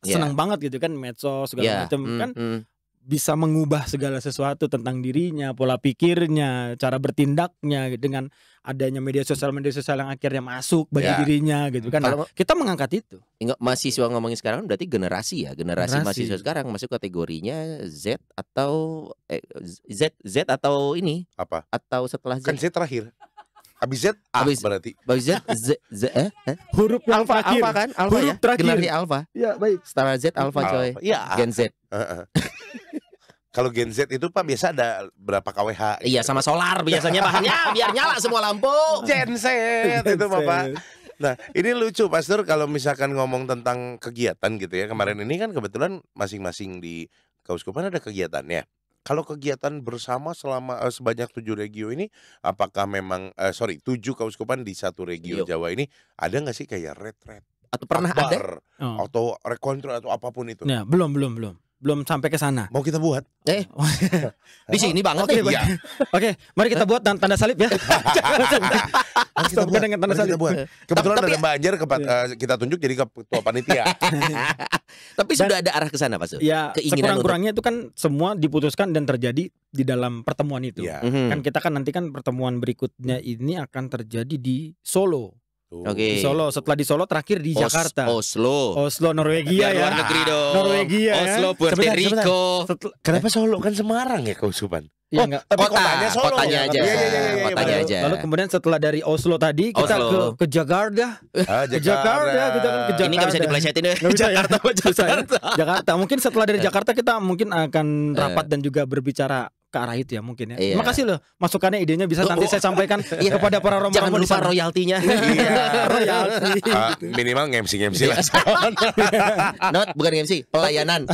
yeah. senang banget gitu kan medsos segala yeah. macam mm, kan hmm. bisa mengubah segala sesuatu tentang dirinya, pola pikirnya, cara bertindaknya dengan adanya media sosial media sosial yang akhirnya masuk bagi ya. dirinya gitu kan. nah, kita mengangkat itu. Enggak mahasiswa ngomongin sekarang berarti generasi ya, generasi, generasi. mahasiswa sekarang masuk kategorinya Z atau eh, Z Z atau ini apa? Atau setelah Z. Kan Z terakhir. Abis Z A abis, berarti. Abis Z Z, Z eh? eh? huruf alpha terakhir. alfa kan? Alfa huruf ya. Terakhir. Generasi alfa. Ya, baik. Setelah Z alfa coy. Iya. Gen Z. Uh -uh kalau Gen Z itu Pak biasa ada berapa KWH? Iya sama solar biasanya bahannya biar nyala semua lampu. Gen Z itu Bapak. Nah, ini lucu Pastor kalau misalkan ngomong tentang kegiatan gitu ya. Kemarin ini kan kebetulan masing-masing di Kauskupan ada kegiatannya. Kalau kegiatan bersama selama uh, sebanyak tujuh regio ini, apakah memang uh, sorry tujuh kauskupan di satu regio Yo. Iya. Jawa ini ada nggak sih kayak retret atau pernah Akbar, ada oh. atau rekontrol atau apapun itu? Ya, belum belum belum belum sampai ke sana. Mau kita buat? Eh, di sini bang. Oke, okay, iya. oke. Mari kita buat tanda salib ya. kita buat. Dengan tanda salib. Kita buat. Kebetulan tapi, ada Mbak Anjar ke, uh, iya. eh, kita tunjuk jadi ketua panitia. tapi dan, sudah ada arah ke sana Pak Sur. Ya, sekurang-kurangnya itu kan semua diputuskan dan terjadi di dalam pertemuan itu. Ya. Mm -hmm. Kan kita kan nanti kan pertemuan berikutnya ini akan terjadi di Solo. Oke. Okay. Di Solo. Setelah di Solo terakhir di Os Jakarta. Oslo. Oslo Norwegia ya. Luar negeri dong. Norwegia ya. Oslo, ya. Puerto sebentar, Rico. Sebentar. Kenapa eh? Solo kan Semarang ya Kau Suban? Iya oh, Tapi kota, kotanya Solo. Kotanya aja. Ya, ya, ya, ya, kotanya aja. Lalu kemudian setelah dari Oslo tadi kita Oslo. ke ke Jakarta. Ah, Jakarta. Ke Jakarta kita kan ke Jakarta. Ini enggak bisa diplesetin deh. Ya. Jakarta ya. Jakarta. Jakarta. Mungkin setelah dari eh. Jakarta kita mungkin akan rapat eh. dan juga berbicara ke arah itu ya mungkin ya. Iya. Makasih loh masukannya idenya bisa oh, nanti oh. saya sampaikan iya. kepada para romo Jangan lupa royaltinya. iya, royalti. Uh, minimal MC MC lah. Iya. Not bukan MC, pelayanan.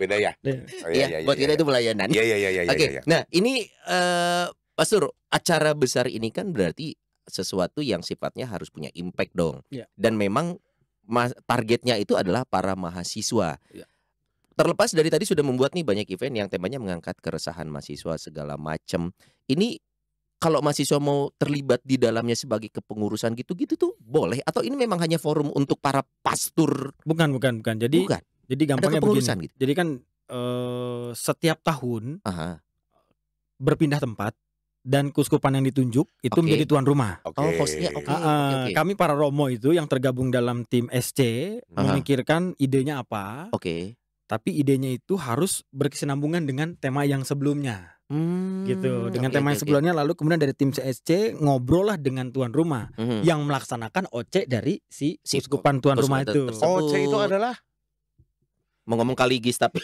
Beda ya. Iya. Oh, iya, iya, iya, buat iya, kita iya. itu pelayanan. Iya iya iya iya. Oke. Okay. Iya, iya. Nah, ini eh uh, Sur, acara besar ini kan berarti sesuatu yang sifatnya harus punya impact dong. Yeah. Dan memang targetnya itu adalah para mahasiswa. Yeah terlepas dari tadi sudah membuat nih banyak event yang temanya mengangkat keresahan mahasiswa segala macam. Ini kalau mahasiswa mau terlibat di dalamnya sebagai kepengurusan gitu-gitu tuh boleh atau ini memang hanya forum untuk para pastor? Bukan, bukan, bukan. Jadi bukan. Jadi gampangnya begini. Gitu. Jadi kan eh, setiap tahun Aha. berpindah tempat dan kuskupan yang ditunjuk itu okay. menjadi tuan rumah. Okay. Oh, hostnya. Okay. Uh, okay, okay. Kami para romo itu yang tergabung dalam tim SC -huh. memikirkan idenya apa. Oke. Okay tapi idenya itu harus berkesinambungan dengan tema yang sebelumnya. Gitu. Hmm, gitu dengan okay, tema yang sebelumnya okay. lalu kemudian dari tim CSC ngobrol lah dengan tuan rumah hmm yang melaksanakan OC dari si, si uskupan tuan rumah itu. OC itu adalah mau ngomong kaligis tapi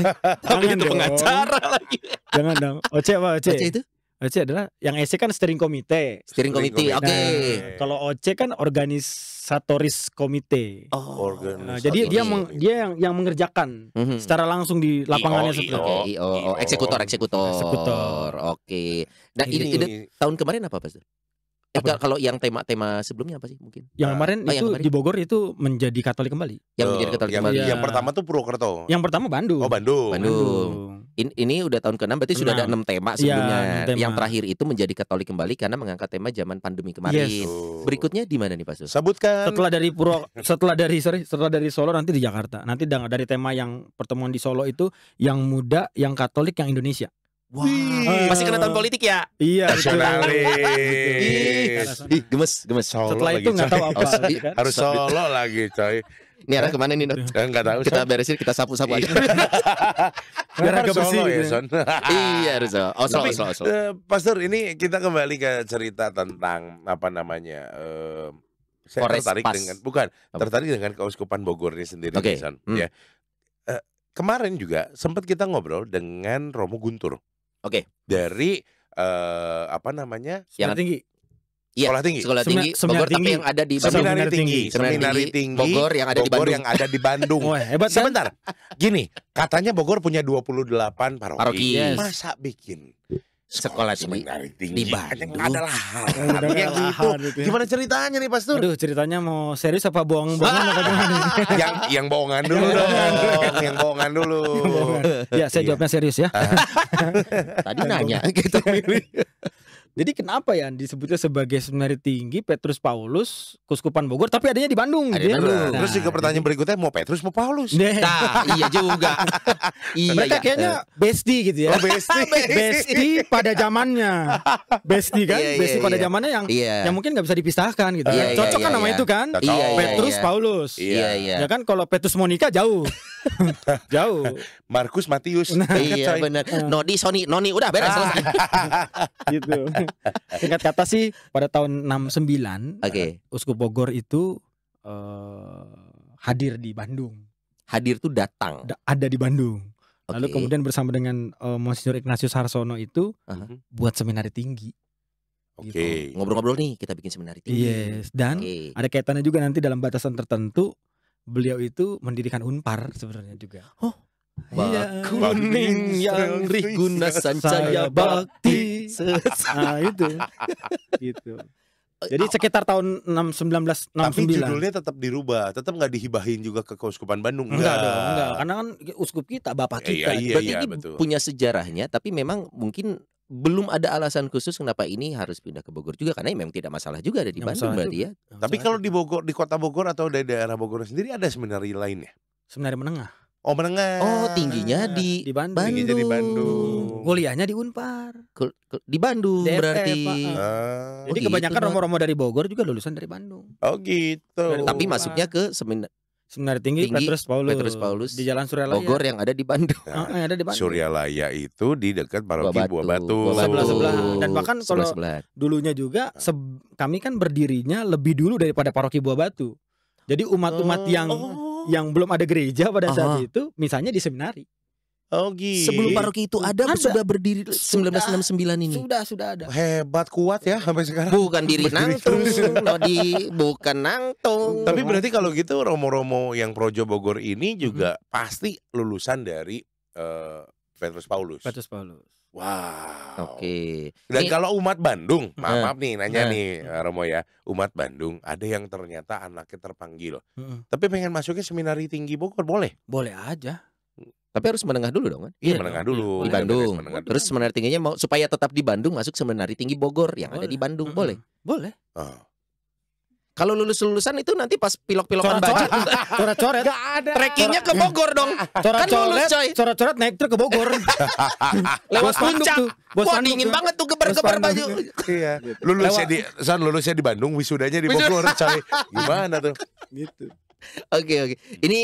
tapi itu dong. pengacara lagi. Jangan dong. OC apa OC? OC itu OC adalah yang EC kan steering komite. Steering komite, oke. Okay. Nah, kalau OC kan organisatoris komite. Oh. Nah, jadi dia meng, iya. dia yang yang mengerjakan mm -hmm. secara langsung di lapangannya seperti itu. Oke, eksekutor, eksekutor. Eksekutor. Oke. Okay. Nah, ini, ini, gitu. ini tahun kemarin apa, Pak? Eh, kalau yang tema-tema sebelumnya apa sih mungkin? Yang kemarin nah, itu yang kemarin. di Bogor itu menjadi Katolik kembali. Yang menjadi Katolik yang, kembali. Yang, yang pertama tuh Purwokerto. Yang pertama Bandung. Oh Bandung. Bandung. Bandung. In, ini udah tahun ke-6 berarti 6. sudah ada enam tema iya, sebelumnya. Ya, tema. Yang terakhir itu menjadi Katolik kembali karena mengangkat tema zaman pandemi kemarin. Yes. Berikutnya di mana nih Pak Sus? Sebutkan. Setelah dari Puro setelah dari sorry, setelah dari Solo nanti di Jakarta. Nanti dari tema yang pertemuan di Solo itu yang muda, yang Katolik, yang Indonesia. Wow. Masih kena tahun politik ya? Iya. Nasionalis. Ih, gemes, gemes. Solo Setelah lagi, itu nggak tahu apa. Harus solo lagi, coy. Ini arah kemana nih, Enggak iya. tahu. Kita beresin, kita sapu-sapu iya. aja. Biar agak bersih ya, gitu ya, Son. iya, Rizal. Oslo, Tapi, Oslo, Oslo. Uh, Pastor, ini kita kembali ke cerita tentang apa namanya? Uh, saya Forest tertarik Pass. dengan bukan, apa? tertarik dengan keuskupan Bogor ini sendiri, okay. Son. Hmm. Ya. Uh, kemarin juga sempat kita ngobrol dengan Romo Guntur. Oke. Okay. Dari uh, apa namanya? Yang tinggi. Ya, sekolah tinggi. Sekolah tinggi Seminar, Bogor tinggi. tapi yang ada di Bandung. Seminari tinggi. Seminari tinggi, tinggi Bogor yang ada di Bandung. yang ada di Bandung. Wah, hebat Sebentar. Gini, katanya Bogor punya 28 paroki. paroki. Yes. Masa bikin sekolah, sekolah seminari tinggi di Bandung. Ada lah. Ada lahan gitu. gitu ya. Gimana ceritanya nih Pastor? Aduh, ceritanya mau serius apa bohong-bohongan apa gimana? yang yang bohongan dulu dong. yang bohongan dulu. Ya, saya iya. jawabnya serius ya. Ah. Tadi nanya gitu. Jadi kenapa ya disebutnya sebagai seminari tinggi Petrus Paulus Kuskupan Bogor tapi adanya di Bandung. Ada gitu. Nah, Terus juga pertanyaan jadi... berikutnya mau Petrus mau Paulus? Nah, iya juga. iya, Mereka iya. kayaknya Besti eh. bestie gitu ya. Oh, bestie. bestie pada zamannya. Bestie kan? Iya, iya, bestie iya. pada zamannya yang iya. yang mungkin nggak bisa dipisahkan gitu. Iya, iya Cocok kan iya. nama iya. itu kan? Cocok. Petrus iya, iya, Paulus. Iya, iya. Ya kan kalau Petrus Monica jauh. Jauh. Markus Matius. Nah, iya benar. Nodi nah. Sony Noni udah beres ah. selesai. gitu. Singkat kata sih pada tahun 69 okay. Eh, Uskup Bogor itu uh, hadir di Bandung. Hadir tuh datang. Da ada di Bandung. Okay. Lalu kemudian bersama dengan uh, Monsignor Ignatius Harsono itu uh -huh. buat seminari tinggi. Oke. Okay. Gitu. Ngobrol-ngobrol nih kita bikin seminar tinggi. Yes. Dan okay. ada kaitannya juga nanti dalam batasan tertentu beliau itu mendirikan Unpar sebenarnya juga. Oh. Iya. Bakuning kuning yang riguna sancaya bakti. Nah, itu. gitu. Jadi sekitar tahun 1969. Tapi judulnya tetap dirubah, tetap nggak dihibahin juga ke Keuskupan Bandung. Enggak, enggak dong, enggak. Karena kan uskup kita, bapak iya, kita. Iya, iya, iya, Berarti iya, ini betul. punya sejarahnya, tapi memang mungkin belum ada alasan khusus kenapa ini harus pindah ke Bogor juga karena ya memang tidak masalah juga ada di Bandung berarti ya. Tapi kalau di Bogor di kota Bogor atau di daerah Bogor sendiri ada seminari lainnya? Seminari menengah. Oh menengah. Oh tingginya di, di Bandung. Bandung. Tingginya di Bandung. Kuliahnya di Unpar. Kul di Bandung berarti. Pak. Uh. Jadi gitu kebanyakan romo-romo dari Bogor juga lulusan dari Bandung. Oh gitu. Dari Tapi Unpar. masuknya ke seminar Seminari Tinggi, Tinggi Petrus Paulus. Petrus Paulus. Di Jalan Suryalaya. Bogor yang ada di Bandung. Nah, yang ada di Bandung. Suryalaya itu di dekat paroki Buah Batu. Buah Batu. Sebelah sebelah. Dan bahkan kalau dulunya juga nah. kami kan berdirinya lebih dulu daripada paroki Buah Batu. Jadi umat-umat oh. yang oh. yang belum ada gereja pada saat Aha. itu misalnya di seminari. Oh gitu. Sebelum paroki itu ada, ada. sudah berdiri sudah, 1969 ini. Sudah sudah ada. Hebat kuat ya sampai sekarang. Bukan diri berdiri nangtung, Nodi, bukan nangtung. Tapi berarti kalau gitu romo-romo yang Projo Bogor ini juga hmm. pasti lulusan dari uh, Petrus Paulus. Petrus Paulus. Wow. Oke. Okay. Dan kalau umat Bandung, maaf, maaf nih nanya nih eh, Romo ya, umat Bandung ada yang ternyata anaknya terpanggil, hmm. tapi pengen masuknya seminari tinggi Bogor boleh? Boleh aja. Tapi harus menengah dulu dong kan? Iya, iya. menengah dulu. Di iya, Bandung. Iya, menengah dulu. Terus seminar tingginya mau supaya tetap di Bandung masuk seminar tinggi Bogor yang boleh. ada di Bandung, hmm. boleh? Boleh. Oh. Kalau lulus lulusan itu nanti pas pilok-pilokan baju coret-coret. Gak ada. Trekkingnya ke Bogor dong. Kan coret-coret. lulus coy. Coret-coret naik truk ke Bogor. Lewat puncak. Wah dingin tuh. banget tuh geber-geber baju. Iya. Lulusnya di San lulusnya di Bandung, wisudanya di Bogor coy. Gimana tuh? Gitu. Oke oke. Hmm. Ini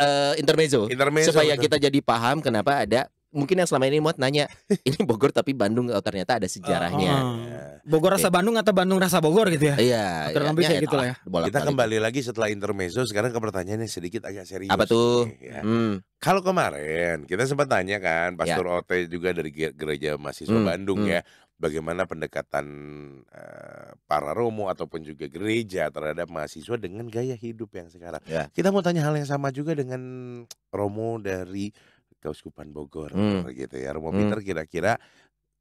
uh, intermezzo, intermezzo supaya betul. kita jadi paham kenapa ada mungkin yang selama ini muat nanya ini Bogor tapi Bandung oh, ternyata ada sejarahnya. Uh, Bogor rasa iya. Bandung atau Bandung rasa Bogor gitu ya? Iya. Kurang lebih gitu lah ya. Kita kembali lagi setelah intermezzo sekarang ke pertanyaannya sedikit agak serius. Apa tuh? Nih, ya. hmm. Kalau kemarin kita sempat tanya kan Pastor ya. Ote juga dari gereja mahasiswa hmm. Bandung hmm. ya bagaimana pendekatan uh, para romo ataupun juga gereja terhadap mahasiswa dengan gaya hidup yang sekarang. Ya. Kita mau tanya hal yang sama juga dengan romo dari Keuskupan Bogor hmm. gitu ya. Romo hmm. Peter kira-kira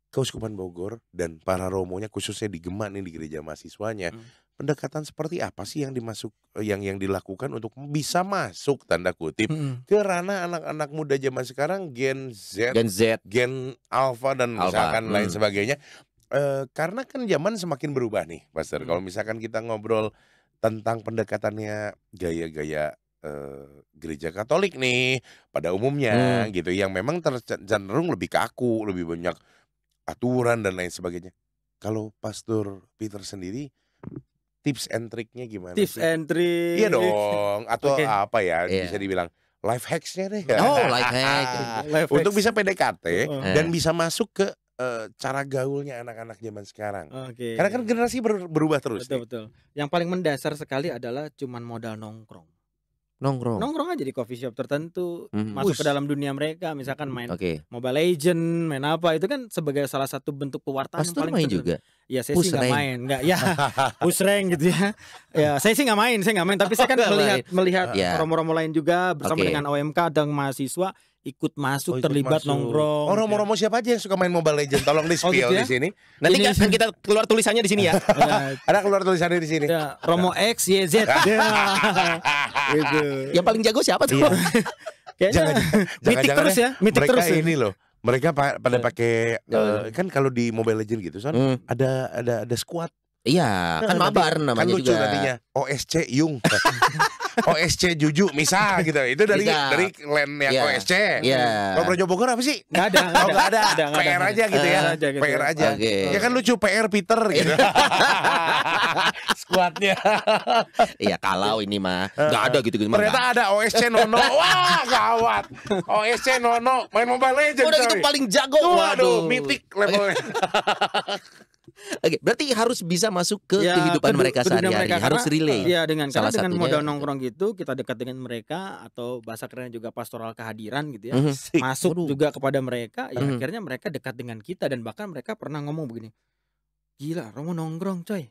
Keuskupan Bogor dan para romonya khususnya di Gemak nih di gereja mahasiswanya hmm pendekatan seperti apa sih yang dimasuk eh, yang yang dilakukan untuk bisa masuk tanda kutip mm-hmm. ke ranah anak-anak muda zaman sekarang Gen Z, Gen Z, Gen Alpha dan Alpha. misalkan mm. lain sebagainya. E, karena kan zaman semakin berubah nih, Pastor. Mm. Kalau misalkan kita ngobrol tentang pendekatannya gaya-gaya e, gereja Katolik nih pada umumnya hmm. gitu yang memang cenderung lebih kaku, lebih banyak aturan dan lain sebagainya. Kalau Pastor Peter sendiri tips and triknya gimana? Tips sih? and trick. Iya dong, atau okay. apa ya yeah. bisa dibilang life hacksnya deh. Ya. Oh, life hack. life Untuk hacks. bisa PDKT uh. dan bisa masuk ke uh, cara gaulnya anak-anak zaman sekarang. Okay. Karena kan generasi ber berubah terus. Betul betul. Yang paling mendasar sekali adalah cuman modal nongkrong. Nongkrong. Nongkrong aja di coffee shop tertentu, hmm. masuk Ush. ke dalam dunia mereka, misalkan main okay. Mobile Legend, main apa, itu kan sebagai salah satu bentuk pewartaan Pastor paling main juga. Ya saya Push sih nggak main, nggak ya pusreng gitu ya. Ya saya sih nggak main, saya nggak main, tapi saya kan melihat melihat yeah. romo-romo lain juga bersama okay. dengan OMK dan mahasiswa ikut masuk oh, ikut terlibat masuk. nongkrong. Oh, romo-romo siapa aja yang suka main Mobile Legend? Tolong di oh, gitu spill oh, di ya? sini. Nanti ini, kan kita keluar tulisannya di sini ya. Iya. Ada keluar tulisannya di sini. Ya, romo X, Y, Z. Iya. Gitu. Yang paling jago siapa tuh? Iya. jangan, jangan, mitik jangan terus ya, ya, mitik mereka terus. Ya. ini loh. Mereka pada pakai uh, kan kalau di Mobile Legend gitu, son hmm. ada ada ada squad. Iya, nah, kan mabar namanya kan lucu juga. nantinya OSC Yung. OSC Juju misal gitu. Itu dari bisa. dari land yang yeah. OSC. Yeah. Kalau Brojo Bogor apa sih? Gak ada. Oh, gak ada. ada. PR aja gitu, ya. gitu ya. Aja gitu. PR aja. Ya kan lucu PR Peter iya. gitu. Squadnya. Iya kalau ini mah nggak ada gitu gitu. Ternyata gak. ada OSC Nono. Wah gawat. OSC Nono main Mobile Legends. Udah itu paling jago. Waduh, Waduh. mitik levelnya. Oke, okay, berarti harus bisa masuk ke ya, kehidupan mereka sehari-hari, harus relay. Iya, dengan salah karena dengan modal nongkrong gitu kita dekat dengan mereka atau bahasa kerennya juga pastoral kehadiran gitu ya. Mm -hmm. Masuk Aduh. juga kepada mereka, ya mm -hmm. akhirnya mereka dekat dengan kita dan bahkan mereka pernah ngomong begini. Gila, Romo nongkrong, coy.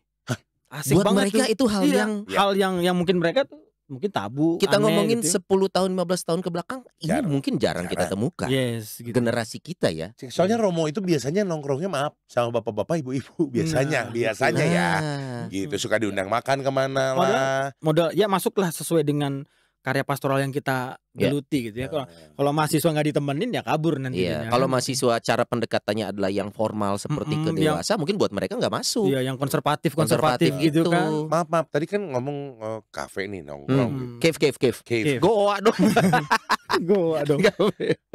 Asik Buat banget mereka tuh. itu hal iya, yang hal yang yang mungkin mereka tuh mungkin tabu kita aneh, ngomongin gitu. 10 ya. tahun 15 tahun ke belakang ini iya, jarang. mungkin jarang, jarang kita temukan yes, gitu. generasi kita ya soalnya Romo itu biasanya nongkrongnya maaf sama bapak-bapak ibu-ibu hmm. biasanya nah, biasanya nah. ya gitu. gitu suka diundang makan kemana lah modal ya masuklah sesuai dengan karya pastoral yang kita iya. geluti yeah. gitu ya. Kalau kalau mahasiswa nggak ditemenin ya kabur nanti. Yeah. Kalau mahasiswa cara pendekatannya adalah yang formal seperti mm -hmm, ke dewasa, yang, mungkin buat mereka nggak masuk. Iya, yeah, yang konservatif konservatif, konservatif gitu, gitu, kan. Maaf maaf, tadi kan ngomong uh, kafe nih nongkrong. Mm. Cave cave cave. cave. cave. Goa dong. Goa dong.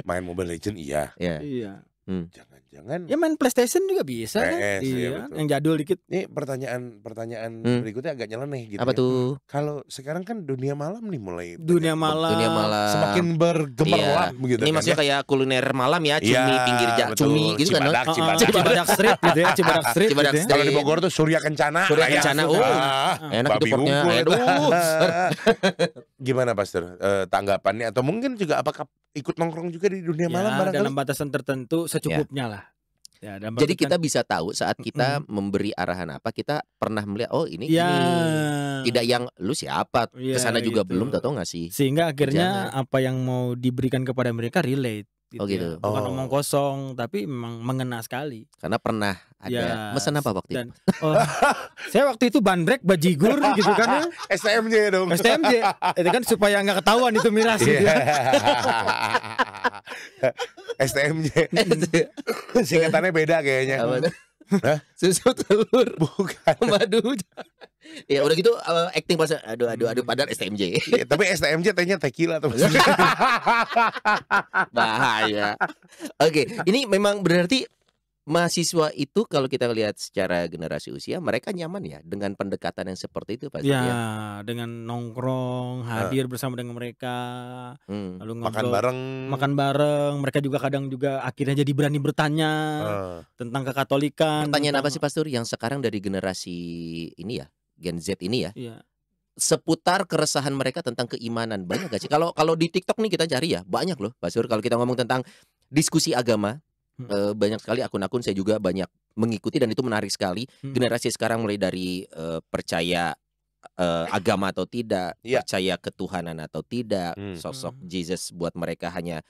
Main Mobile Legend iya. Iya. Yeah. Iya. Hmm. Jangan Jangan. Ya main PlayStation juga bisa kan? PS, kan? Iya, kan? Yang jadul dikit. Ini pertanyaan pertanyaan hmm. berikutnya agak nyeleneh gitu. Apa ya. tuh? Kalau sekarang kan dunia malam nih mulai dunia malam, dunia malam. semakin bergemerlap iya. begitu. Ini kan, maksudnya ya? kayak kuliner malam ya, cumi ya, pinggir ja, cumi gitu kan, Cibadak, kan. Ah, Cibadak, ah, Cibadak. Cibadak Street gitu ya, Cibadak Street. Cibadak gitu ya. Kalau di Bogor tuh Surya Kencana. Surya Kencana. Oh, enak tuh portnya. Gimana Pastor? Eh, tanggapannya atau mungkin juga apakah ikut nongkrong juga di dunia ya, malam ya, Dalam batasan tertentu secukupnya iya. lah. Ya, dan Jadi kan kita bisa tahu saat kita mm. memberi arahan apa kita pernah melihat oh ini ya. ini tidak yang lu siapa ya, kesana gitu. juga belum atau sih sehingga akhirnya ya. apa yang mau diberikan kepada mereka relate gitu oh gitu ya. bukan oh. omong kosong tapi memang mengena sekali karena pernah ada ya, mesen apa waktu dan, itu oh, saya waktu itu bandrek bajigur gitu kan ya. STMJ dong STMJ itu kan supaya nggak ketahuan itu miras gitu. Kan. Iya. STM-nya. Singkatannya beda kayaknya. Susu telur. Bukan. Madu. ya udah gitu uh, acting pas aduh aduh aduh padahal STMJ. ya, tapi STMJ tanya tequila tuh. Bahaya. Oke, okay. ini memang berarti mahasiswa itu kalau kita lihat secara generasi usia mereka nyaman ya dengan pendekatan yang seperti itu pasti ya, ya. dengan nongkrong hadir uh. bersama dengan mereka hmm. lalu ngobrol, makan bareng makan bareng mereka juga kadang juga akhirnya jadi berani bertanya uh. tentang kekatolikan pertanyaan tentang... apa sih pastor yang sekarang dari generasi ini ya Gen Z ini ya, ya seputar keresahan mereka tentang keimanan banyak gak sih kalau kalau di TikTok nih kita cari ya banyak loh Pastor. kalau kita ngomong tentang diskusi agama hmm. uh, banyak sekali akun-akun saya juga banyak mengikuti dan itu menarik sekali hmm. generasi sekarang mulai dari uh, percaya uh, agama atau tidak yeah. percaya ketuhanan atau tidak hmm. sosok hmm. Jesus buat mereka hanya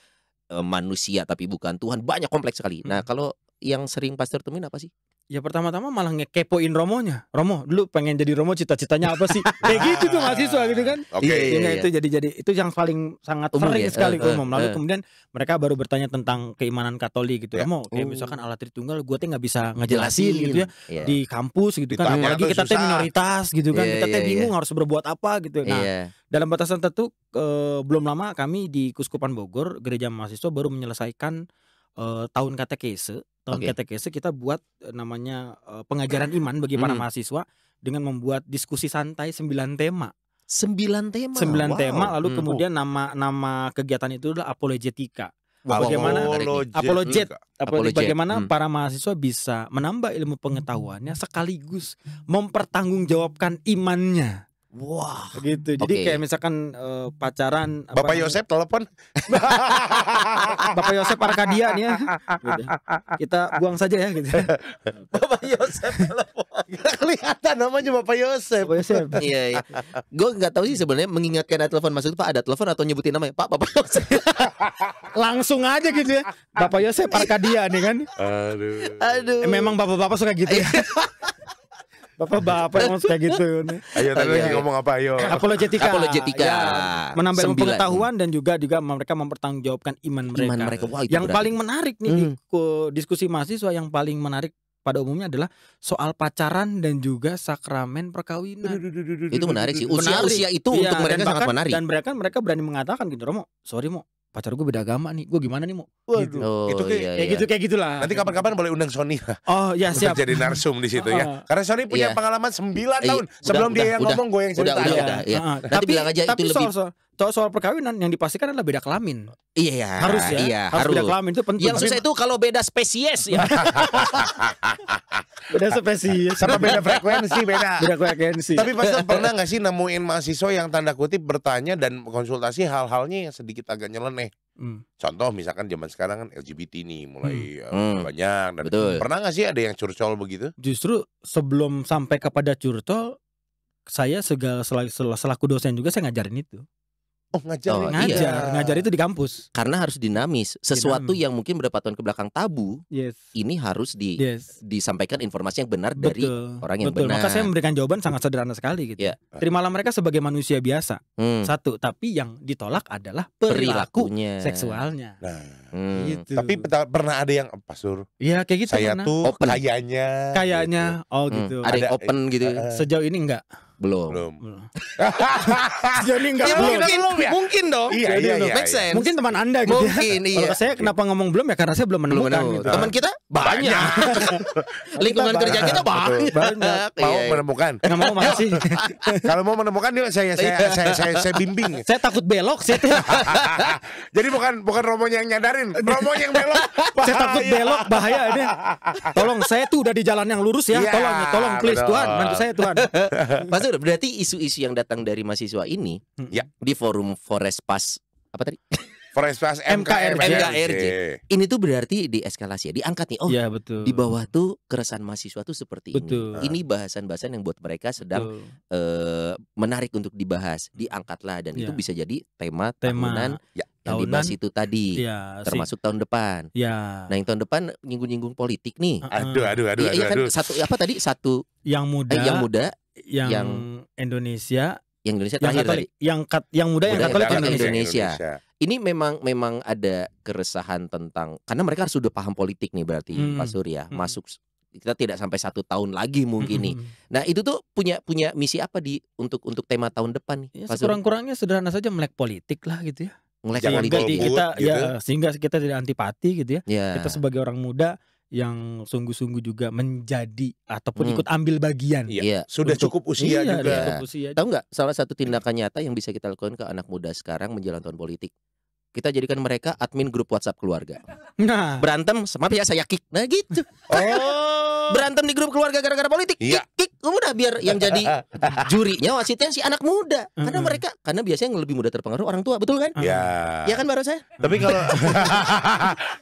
uh, manusia tapi bukan Tuhan banyak kompleks sekali nah, hmm. nah kalau yang sering pastor temuin apa sih ya pertama-tama malah ngekepoin Romonya. Romo, dulu pengen jadi Romo cita-citanya apa sih? Kayak gitu tuh mahasiswa gitu kan. Okay, iya, iya, iya, iya. itu jadi jadi itu yang paling sangat umum sering ya? sekali uh, umum. Lalu uh, kemudian mereka baru bertanya tentang keimanan Katolik gitu. Yeah. Romo, kayak uh. misalkan alat Tritunggal gue teh nggak bisa ngejelasin gitu ya yeah. di kampus gitu kan. Ditanya Apalagi kita teh minoritas gitu kan. Yeah, kita teh yeah, bingung yeah. harus berbuat apa gitu. Nah, yeah. dalam batasan tertentu eh, belum lama kami di Kuskupan Bogor Gereja Mahasiswa baru menyelesaikan uh, tahun katekese tahun okay. katekese kita buat eh, namanya uh, pengajaran iman bagi para hmm. mahasiswa dengan membuat diskusi santai sembilan tema. sembilan tema. sembilan wow. tema lalu hmm, hmm. kemudian nama nama kegiatan itu adalah apologetika. Wow. Bagaimana apologet, hmm. apologet, apologet. bagaimana hmm. para mahasiswa bisa menambah ilmu hmm. pengetahuannya sekaligus mempertanggungjawabkan imannya. Wah, wow. gitu. Jadi okay. kayak misalkan uh, pacaran Bapak Yosep telepon. Bapak Yosep Arkadia nih ya. Gitu. Kita buang saja ya gitu. Bapak Yosep telepon. kelihatan namanya Bapak Yosep. Bapak Yosep. iya, iya. Gue nggak tahu sih sebenarnya mengingatkan ada telepon maksudnya Pak ada telepon atau nyebutin namanya Pak Bapak Yosep. Langsung aja gitu ya. Bapak Yosep Arkadia nih kan. Aduh. Aduh. Eh, memang bapak-bapak suka gitu ya. Bapak-bapak emang suka gitu. Nih. Ayo tadi lagi iya, iya. ngomong apa ayo. Eh, apologetika. Apologetika. Ya, menambah ilmu pengetahuan dan juga juga mereka mempertanggungjawabkan iman mereka. Iman mereka. Wah, yang berarti. paling menarik nih hmm. diskusi mahasiswa yang paling menarik pada umumnya adalah soal pacaran dan juga sakramen perkawinan. Itu menarik sih. Usia-usia itu ya, untuk iya, mereka sangat menarik. Dan mereka mereka berani mengatakan gitu, Romo, sorry Mo, pacar gue beda agama nih, gue gimana nih mau? gitu. oh, itu kayak, iya, kayak iya. gitu kayak gitulah. Nanti kapan-kapan boleh undang Sony Oh ya siap. jadi narsum di situ ya. Karena Sony punya iya. pengalaman 9 iya. tahun sebelum dia yang ngomong gue yang cerita. Udah, ya. tapi, bilang aja tapi itu lebih soal perkawinan yang dipastikan adalah beda kelamin. Iya, iya. harus ya. Iya, harus, harus. beda kelamin itu penting. Yang susah itu kalau beda spesies ya. beda spesies sama beda frekuensi beda. Beda frekuensi. Tapi pasti pernah nggak sih nemuin mahasiswa yang tanda kutip bertanya dan konsultasi hal-halnya yang sedikit agak nyeleneh. Hmm. Contoh misalkan zaman sekarang kan LGBT nih mulai hmm. Uh, banyak dan Betul. pernah nggak sih ada yang curcol begitu? Justru sebelum sampai kepada curcol saya segala selaku dosen juga saya ngajarin itu. Oh ngajar, oh, iya. ngajar, iya. ngajar itu di kampus. Karena harus dinamis. Sesuatu dinamis. yang mungkin beberapa tahun kebelakang tabu, yes. ini harus di yes. disampaikan informasi yang benar Betul. dari orang yang Betul. benar. Maka saya memberikan jawaban sangat sederhana sekali gitu. Yeah. Terimalah mereka sebagai manusia biasa. Hmm. Satu, tapi yang ditolak adalah perilakunya, seksualnya. Nah, hmm. gitu. tapi pernah ada yang pasur? Iya kayak gitu. Saya pernah. tuh kayaknya. Kayaknya, gitu. oh gitu. Hmm. Ada, ada yang open gitu. Uh, Sejauh ini enggak. Belum. Belum. Jadi enggak ya, belum. Mungkin, belum ya? mungkin dong. Iya, iya, iya, make iya. sense. Iya. Mungkin teman Anda gitu. Ya. Mungkin ya. iya. Kalau saya kenapa ngomong belum ya karena saya belum menemukan. Belum menemukan. Gitu. Teman kita banyak. banyak. Lingkungan kerja kita banyak. banyak. Iya, mau iya, eh, iya. menemukan. Enggak mau masih Kalau mau menemukan yuk saya saya iya. saya saya, saya bimbing. saya takut belok saya. Jadi bukan bukan Romonya yang nyadarin, Romonya yang belok. Bahaya. Saya takut belok bahaya ini. Tolong saya tuh udah di jalan yang lurus ya. Tolong tolong please Tuhan, bantu saya Tuhan itu berarti isu-isu yang datang dari mahasiswa ini hmm. ya. di forum Forest Pass apa tadi? Forest Pass MKRJ. MKRJ. Ini tuh berarti di eskalasi ya, diangkat nih. Oh, ya, betul. di bawah tuh keresahan mahasiswa tuh seperti betul. ini. Ini bahasan-bahasan yang buat mereka sedang uh, menarik untuk dibahas, hmm. diangkatlah dan ya. itu bisa jadi tema, tema. tahunan ya. yang dibahas itu tadi, ya, termasuk si. tahun depan. Ya. Nah, yang tahun depan nyinggung-nyinggung politik nih. Aduh, aduh, aduh, aduh, aduh. Iya, iya kan satu apa tadi? Satu yang muda, eh, yang muda yang, yang Indonesia yang Indonesia yang Katolik, tadi yang kat, yang muda, muda yang Katolik yang Indonesia. Indonesia. Ini memang memang ada keresahan tentang karena mereka sudah paham politik nih berarti hmm. Pak Surya hmm. masuk kita tidak sampai satu tahun lagi mungkin -hmm. nih. Nah itu tuh punya punya misi apa di untuk untuk tema tahun depan nih? Ya, Kurang-kurangnya sederhana saja melek politik lah gitu ya. Melek politik. kita ya, gitu. ya sehingga kita tidak antipati gitu ya. ya. Kita sebagai orang muda yang sungguh-sungguh juga menjadi ataupun hmm. ikut ambil bagian. Iya. iya sudah untuk, cukup usia iya, juga. Iya. Cukup usia. Tahu nggak salah satu hmm. tindakan nyata yang bisa kita lakukan ke anak muda sekarang menjelang tahun politik? Kita jadikan mereka admin grup WhatsApp keluarga. Nah. Berantem sama pihak ya, saya kick. Nah gitu. Oh berantem di grup keluarga gara-gara politik. Iya. Kik, kik, udah biar yang jadi jurinya wasitnya si anak muda. Karena mereka karena biasanya yang lebih muda terpengaruh orang tua, betul kan? Iya. Iya kan baru saya? Tapi kalau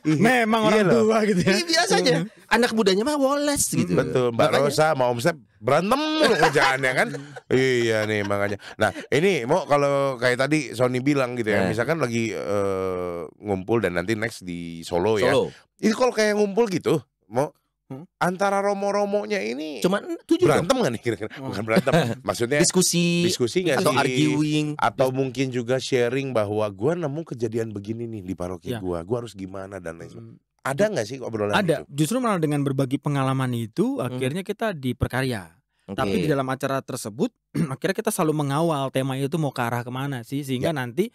iya. memang iya orang tua gitu ya. biasa biasanya. Anak mudanya mah woles gitu. Betul, Mbak makanya. Rosa mau Om Sep berantem mulu kerjaannya kan. iya nih makanya. Nah, ini mau kalau kayak tadi Sony bilang gitu ya, yeah. misalkan lagi uh, ngumpul dan nanti next di Solo, ya. Solo. ya. Ini kalau kayak ngumpul gitu, mau Hmm? Antara romo-romonya ini cuma tujuh berantem nggak nih kira-kira? Oh. Bukan berantem, maksudnya diskusi, diskusi gak atau sih? arguing, atau mungkin juga sharing bahwa gua nemu kejadian begini nih di paroki ya. gua, gua harus gimana dan lain sebagainya. Hmm. Ada nggak sih obrolan Ada. Itu? Justru malah dengan berbagi pengalaman itu hmm. akhirnya kita diperkarya. Okay. Tapi di dalam acara tersebut akhirnya kita selalu mengawal tema itu mau ke arah kemana sih sehingga ya. nanti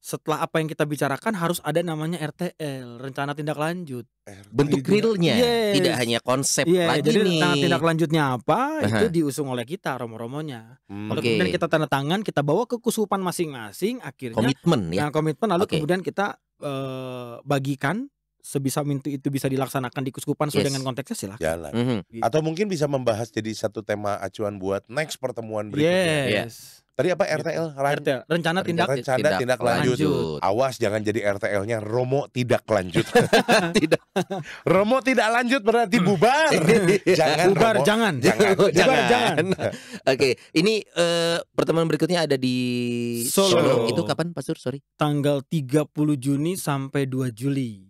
setelah apa yang kita bicarakan harus ada namanya RTL rencana tindak lanjut bentuk gitu. realnya yes. tidak hanya konsep yes. Iya, lagi jadi nih rencana tindak lanjutnya apa -huh. itu diusung oleh kita romo-romonya hmm. lalu okay. kemudian kita tanda tangan kita bawa ke kusupan masing-masing akhirnya komitmen ya nah, komitmen lalu okay. kemudian kita eh, bagikan sebisa mintu itu bisa dilaksanakan di kuskupan yes. sesuai dengan konteksnya silahkan. Jalan. Mm -hmm. Atau mungkin bisa membahas jadi satu tema acuan buat next pertemuan berikutnya. Yes. Ya. Tadi apa gitu. RTL? Ran RTL. Rencana tindak rencana tindak, tindak, lanjut. lanjut. Awas jangan jadi RTL-nya Romo tidak lanjut. tidak. Romo tidak lanjut berarti bubar. jangan bubar Romo. jangan. Jangan. jangan. jangan. jangan. Oke, okay. ini uh, pertemuan berikutnya ada di Solo. Solo. Itu kapan Sur Sorry. Tanggal 30 Juni sampai 2 Juli.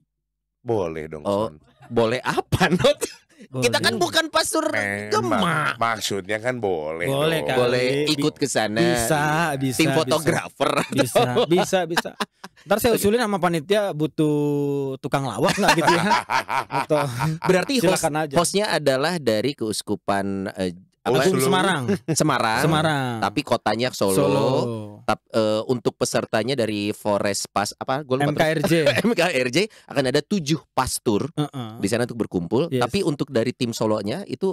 Boleh dong. Oh, boleh apa not? boleh. Kita kan bukan pasur eh, gemak. Maksudnya kan boleh. Boleh kan. Boleh ikut ke sana. Bisa, bisa. Tim fotografer. Bisa, bisa, bisa. Ntar saya usulin sama panitia butuh tukang lawak nggak gitu ya? Atau berarti host, aja. hostnya adalah dari keuskupan uh, Agung Solo. Semarang. Semarang. Semarang. Tapi kotanya Solo. Solo. Tap, uh, untuk pesertanya dari Forest Pass apa? Gua MKRJ. MKRJ akan ada tujuh pastur uh -uh. di sana untuk berkumpul. Yes. Tapi untuk dari tim Solonya itu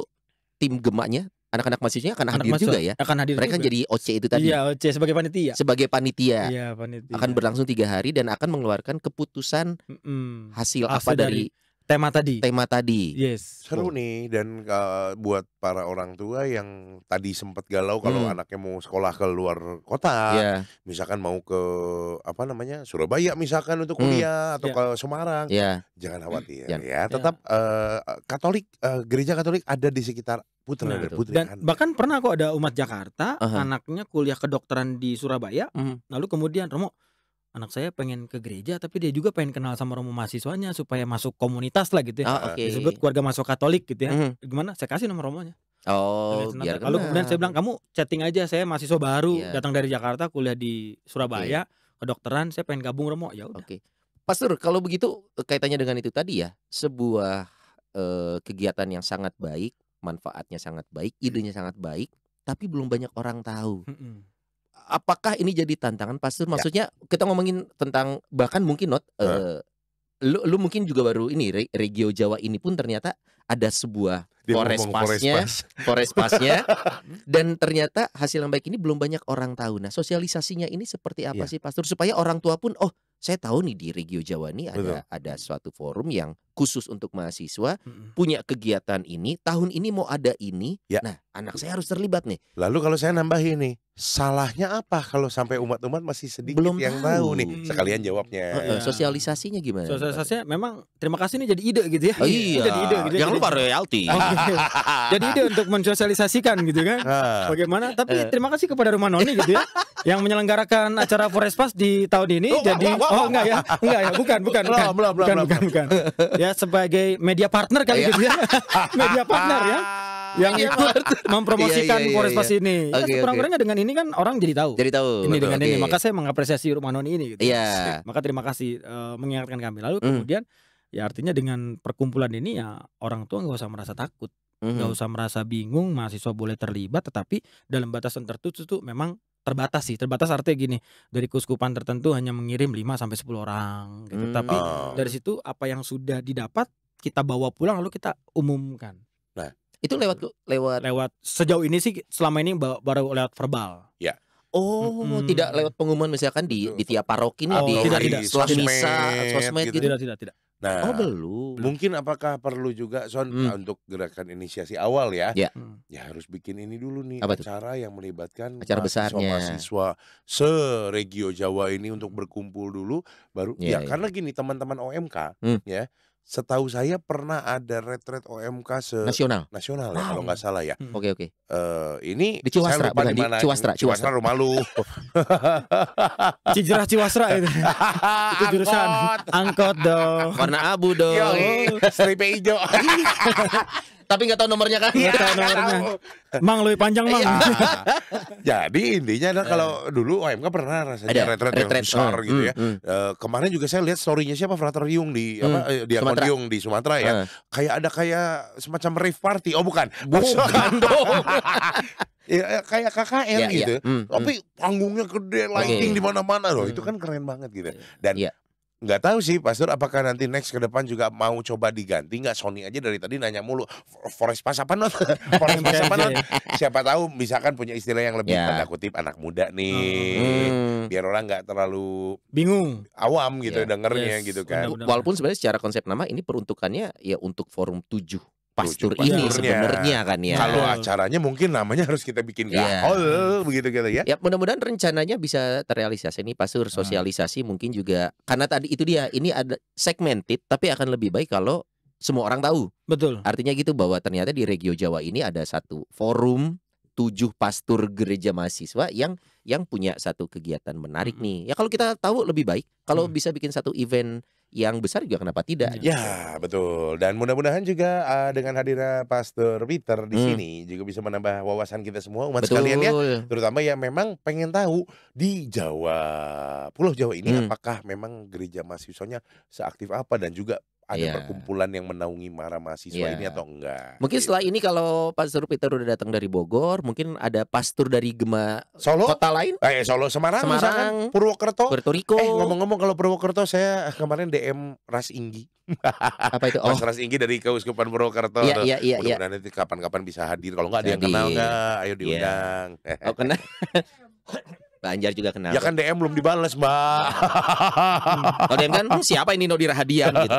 tim gemaknya anak-anak mahasiswanya akan hadir Anak juga ya. Akan hadir. Mereka juga. jadi OC itu tadi. Iya, OC sebagai panitia. Sebagai panitia. Iya, panitia. Akan berlangsung tiga hari dan akan mengeluarkan keputusan mm -mm. hasil, hasil apa dari, dari tema tadi. Tema tadi. Yes. Seru oh. nih dan uh, buat para orang tua yang tadi sempat galau kalau hmm. anaknya mau sekolah ke luar kota, yeah. misalkan mau ke apa namanya Surabaya misalkan untuk hmm. kuliah hmm. atau yeah. ke Semarang, yeah. jangan hmm, khawatir yeah. ya. Iya. Tetap yeah. uh, Katolik, uh, gereja Katolik ada di sekitar Putra nah, dan Putri. Dan kan. bahkan pernah kok ada umat Jakarta, uh -huh. anaknya kuliah kedokteran di Surabaya, uh hmm. -huh. lalu kemudian Romo anak saya pengen ke gereja tapi dia juga pengen kenal sama romo mahasiswanya supaya masuk komunitas lah gitu ya. Oh, ah, okay. Disebut keluarga masuk Katolik gitu ya. Mm. Gimana? Saya kasih nomor romonya. Oh, biar Lalu kemudian saya bilang kamu chatting aja saya mahasiswa baru yeah. datang dari Jakarta kuliah di Surabaya okay. Iya. kedokteran saya pengen gabung romo ya udah. Oke. Okay. Pastor, kalau begitu e, kaitannya dengan itu tadi ya, sebuah eh, kegiatan yang sangat baik, manfaatnya sangat baik, idenya sangat baik, tapi belum banyak orang tahu. Mm -mm apakah ini jadi tantangan pastor ya. maksudnya ya. kita ngomongin tentang bahkan mungkin not huh? uh, eh, lu lu mungkin juga baru ini re, regio Jawa ini pun ternyata ada sebuah pasnya, forest pasnya, dan ternyata hasil yang baik ini belum banyak orang tahu nah sosialisasinya ini seperti apa ya. sih pastor supaya orang tua pun oh saya tahu nih di Regio Jawa ini ada ada suatu forum yang khusus untuk mahasiswa hmm. punya kegiatan ini tahun ini mau ada ini ya. nah anak saya harus terlibat nih lalu kalau saya nambah ini salahnya apa kalau sampai umat-umat masih sedikit Belum yang tahu. tahu nih sekalian jawabnya ya. sosialisasinya gimana sosialisasinya memang terima kasih nih jadi ide gitu ya oh, iya jadi ide gitu ya. jangan lupa royalti jadi ide untuk mensosialisasikan gitu kan ah. bagaimana tapi eh. terima kasih kepada Rumah Noni gitu ya yang menyelenggarakan acara Forest Pass di tahun ini oh, jadi wah, wah, wah Oh, enggak ya. Enggak ya, bukan, bukan. bukan, bukan. bukan, bukan, belum, bukan, bukan. Ya sebagai media partner kali gitu ya. media partner ya. Yang ikut mempromosikan iya. iya, iya Pas iya. ini. Ya, kurang kurangnya dengan ini kan orang jadi tahu. Jadi tahu. Ini dengan ini. Maka saya mengapresiasi noni ini gitu. Iya. Maka terima kasih eh, mengingatkan kami. Lalu hmm. kemudian ya artinya dengan perkumpulan ini ya orang tua nggak usah merasa takut nggak mm -hmm. usah merasa bingung mahasiswa boleh terlibat tetapi dalam batasan tertutup tuh memang terbatas sih terbatas artinya gini dari kuskupan tertentu hanya mengirim 5 sampai sepuluh orang gitu hmm. tapi oh. dari situ apa yang sudah didapat kita bawa pulang lalu kita umumkan nah itu lewat lewat lewat sejauh ini sih selama ini baru lewat verbal ya Oh, hmm. tidak lewat pengumuman misalkan di di tiap paroki nih oh, di tidak, di tidak. setelah misa, sosmed gitu. gitu. Tidak, tidak, tidak. Nah, oh belum. Mungkin apakah perlu juga Son hmm. Ah, untuk gerakan inisiasi awal ya? Ya. Hmm. Ya harus bikin ini dulu nih Apa acara itu? yang melibatkan acara besarnya mahasiswa seregio Jawa ini untuk berkumpul dulu baru ya, ya, ya. karena ya. gini teman-teman OMK hmm. ya setahu saya pernah ada retret OMK se nasional nasional ya kalau nggak salah ya. Hmm. Oke oke. Okay, eh, ini di Ciwastra bukan di, Ciwastra. Ciwastra, rumah lu. Oh. Cijerah Ciwastra itu. itu jurusan angkot dong. Warna abu dong. Yo, stripe hijau. tapi nggak tahu nomornya kan? Nggak tahu nomornya. mang lebih panjang mang. Iya. Jadi intinya adalah kalau dulu OMK pernah rasanya retret yang besar hmm, gitu ya. Hmm, hmm. Eh, kemarin juga saya lihat storynya siapa Frater Yung di apa eh, di Sumatera Yung di Sumatera ya. Kayak ada kayak semacam rave party. Oh bukan. Bukan dong. Ya, ya, kayak KKN ya, ya. gitu, tapi panggungnya gede, lighting di mana-mana loh. Itu kan keren banget gitu. Iya. Dan iya nggak tahu sih Pastor apakah nanti next ke depan juga mau coba diganti nggak Sony aja dari tadi nanya mulu Forest Pas apa not Forest Pas apa not siapa tahu misalkan punya istilah yang lebih yeah. tanda kutip anak muda nih hmm. biar orang nggak terlalu bingung awam gitu yeah. dengernya yes. gitu kan Undang -undang. walaupun sebenarnya secara konsep nama ini peruntukannya ya untuk forum tujuh pastur ini sebenarnya iya. kan ya. Kalau acaranya mungkin namanya harus kita bikin iya. gaul yeah. begitu gitu ya. Ya mudah-mudahan rencananya bisa terrealisasi ini pastur hmm. sosialisasi hmm. mungkin juga karena tadi itu dia ini ada segmented tapi akan lebih baik kalau semua orang tahu. Betul. Artinya gitu bahwa ternyata di Regio Jawa ini ada satu forum tujuh pastur gereja mahasiswa yang yang punya satu kegiatan menarik hmm. nih. Ya kalau kita tahu lebih baik kalau hmm. bisa bikin satu event yang besar juga kenapa tidak? Iya. Gitu. Ya betul. Dan mudah-mudahan juga uh, dengan hadirnya Pastor Peter di hmm. sini juga bisa menambah wawasan kita semua umat betul. sekalian ya, terutama yang memang pengen tahu di Jawa, Pulau Jawa ini hmm. apakah memang gereja mahasiswanya seaktif apa dan juga ada yeah. perkumpulan yang menaungi para mahasiswa yeah. ini atau enggak. Mungkin setelah gitu. ini kalau Pastor Peter udah datang dari Bogor, mungkin ada pastor dari Gema Solo? kota lain? Eh, eh Solo Semarang, Semarang misalkan, Purwokerto, Puerto Rico. Eh ngomong-ngomong kalau Purwokerto saya kemarin DM Ras Inggi. Apa itu? Oh. Mas Ras Inggi dari Keuskupan Purwokerto. Iya, iya iya iya. Mudah-mudahan nanti kapan-kapan bisa hadir. Kalau enggak ada yang kenal enggak, ayo diundang. Yeah. Oh kenal. Mbak Anjar juga kenal. Ya kan DM belum dibalas, Mbak. Hmm. Kalau DM kan hmm, siapa ini Nodi Rahadian gitu.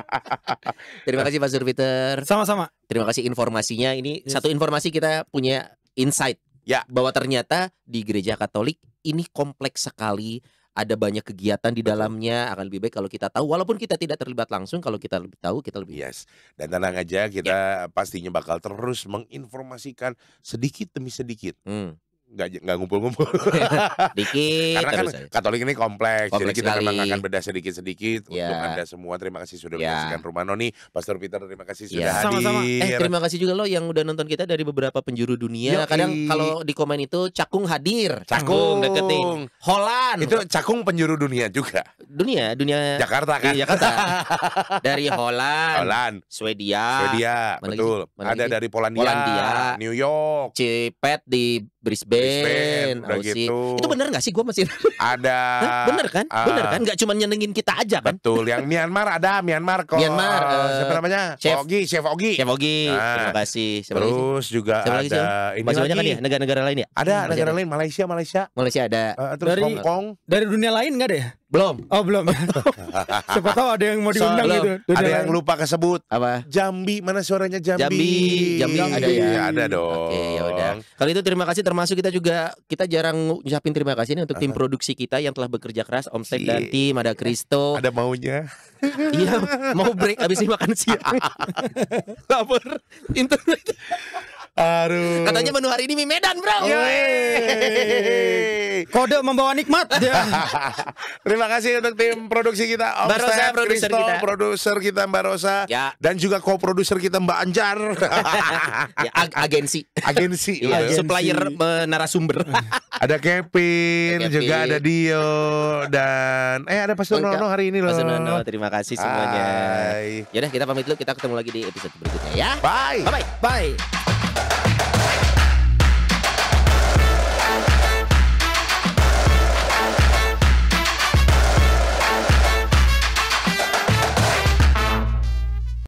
Terima kasih Pak Surviter. Sama-sama. Terima kasih informasinya. Ini yes. satu informasi kita punya insight ya bahwa ternyata di gereja Katolik ini kompleks sekali ada banyak kegiatan di dalamnya akan lebih baik kalau kita tahu walaupun kita tidak terlibat langsung kalau kita lebih tahu kita lebih yes dan tenang aja kita yeah. pastinya bakal terus menginformasikan sedikit demi sedikit hmm nggak nggak ngumpul-ngumpul. Dikit. Karena kan Katolik ini kompleks, kompleks jadi kita memang akan beda sedikit-sedikit yeah. untuk iya. anda semua. Terima kasih sudah yeah. menyaksikan rumah Noni, Pastor Peter terima kasih yeah. sudah Sama iya. -sama. hadir. Eh, terima kasih juga lo yang udah nonton kita dari beberapa penjuru dunia. Yoki. Kadang kalau di komen itu Cakung hadir. Cakung deketin. Holland. Itu Cakung penjuru dunia juga. Dunia, dunia. Jakarta kan. Iya, Jakarta. dari Holland. Holland. Swedia. Swedia, betul. Ada dari Polandia, Polandia, New York. Cipet di Brisbane. Brisbane, udah gitu. Itu bener gak sih gue masih ada Hah? bener kan? Uh, bener kan? Gak cuma nyenengin kita aja kan? Betul. Yang Myanmar ada Myanmar kok. Myanmar uh, siapa namanya? Chef Ogi, Chef Ogi. Chef Ogi. Nah. Terima kasih. Siapa terus juga siapa ada siapa? ini masih banyak kan ya negara-negara lain ya? Ada hmm, negara lain Malaysia, Malaysia. Malaysia ada. Uh, terus dari, Hong Kong. Dari dunia lain gak deh? Belum. Oh, belum. Siapa tahu ada yang mau diundang so, gitu. Belum. Ada yang lupa kesebut. Apa? Jambi, mana suaranya Jambi? Jambi, Jambi, Jambi. ada ya. Iya, ada dong. Oke, ya udah. Kalau itu terima kasih termasuk kita juga kita jarang ngucapin terima kasih ini untuk tim produksi kita yang telah bekerja keras Om Sek dan iya. tim ada Kristo. Ada maunya. Iya, mau break habis ini makan siang. Lapar internet. Aduh. Katanya menu hari ini mie Medan, Bro. Yeay. Kode membawa nikmat. Terima kasih untuk tim produksi kita Om Barosa, Steph, produser kita. produser kita Mbak Rosa ya. dan juga co-produser kita Mbak Anjar. ya, ag agensi. Agensi. ya, agensi. Supplier narasumber. ada Kevin, ada Kevin, juga ada Dio dan eh ada Pastor Nono hari ini loh. Pastor Nono, terima kasih semuanya. Yaudah kita pamit dulu, kita ketemu lagi di episode berikutnya ya. Bye. Bye bye. bye.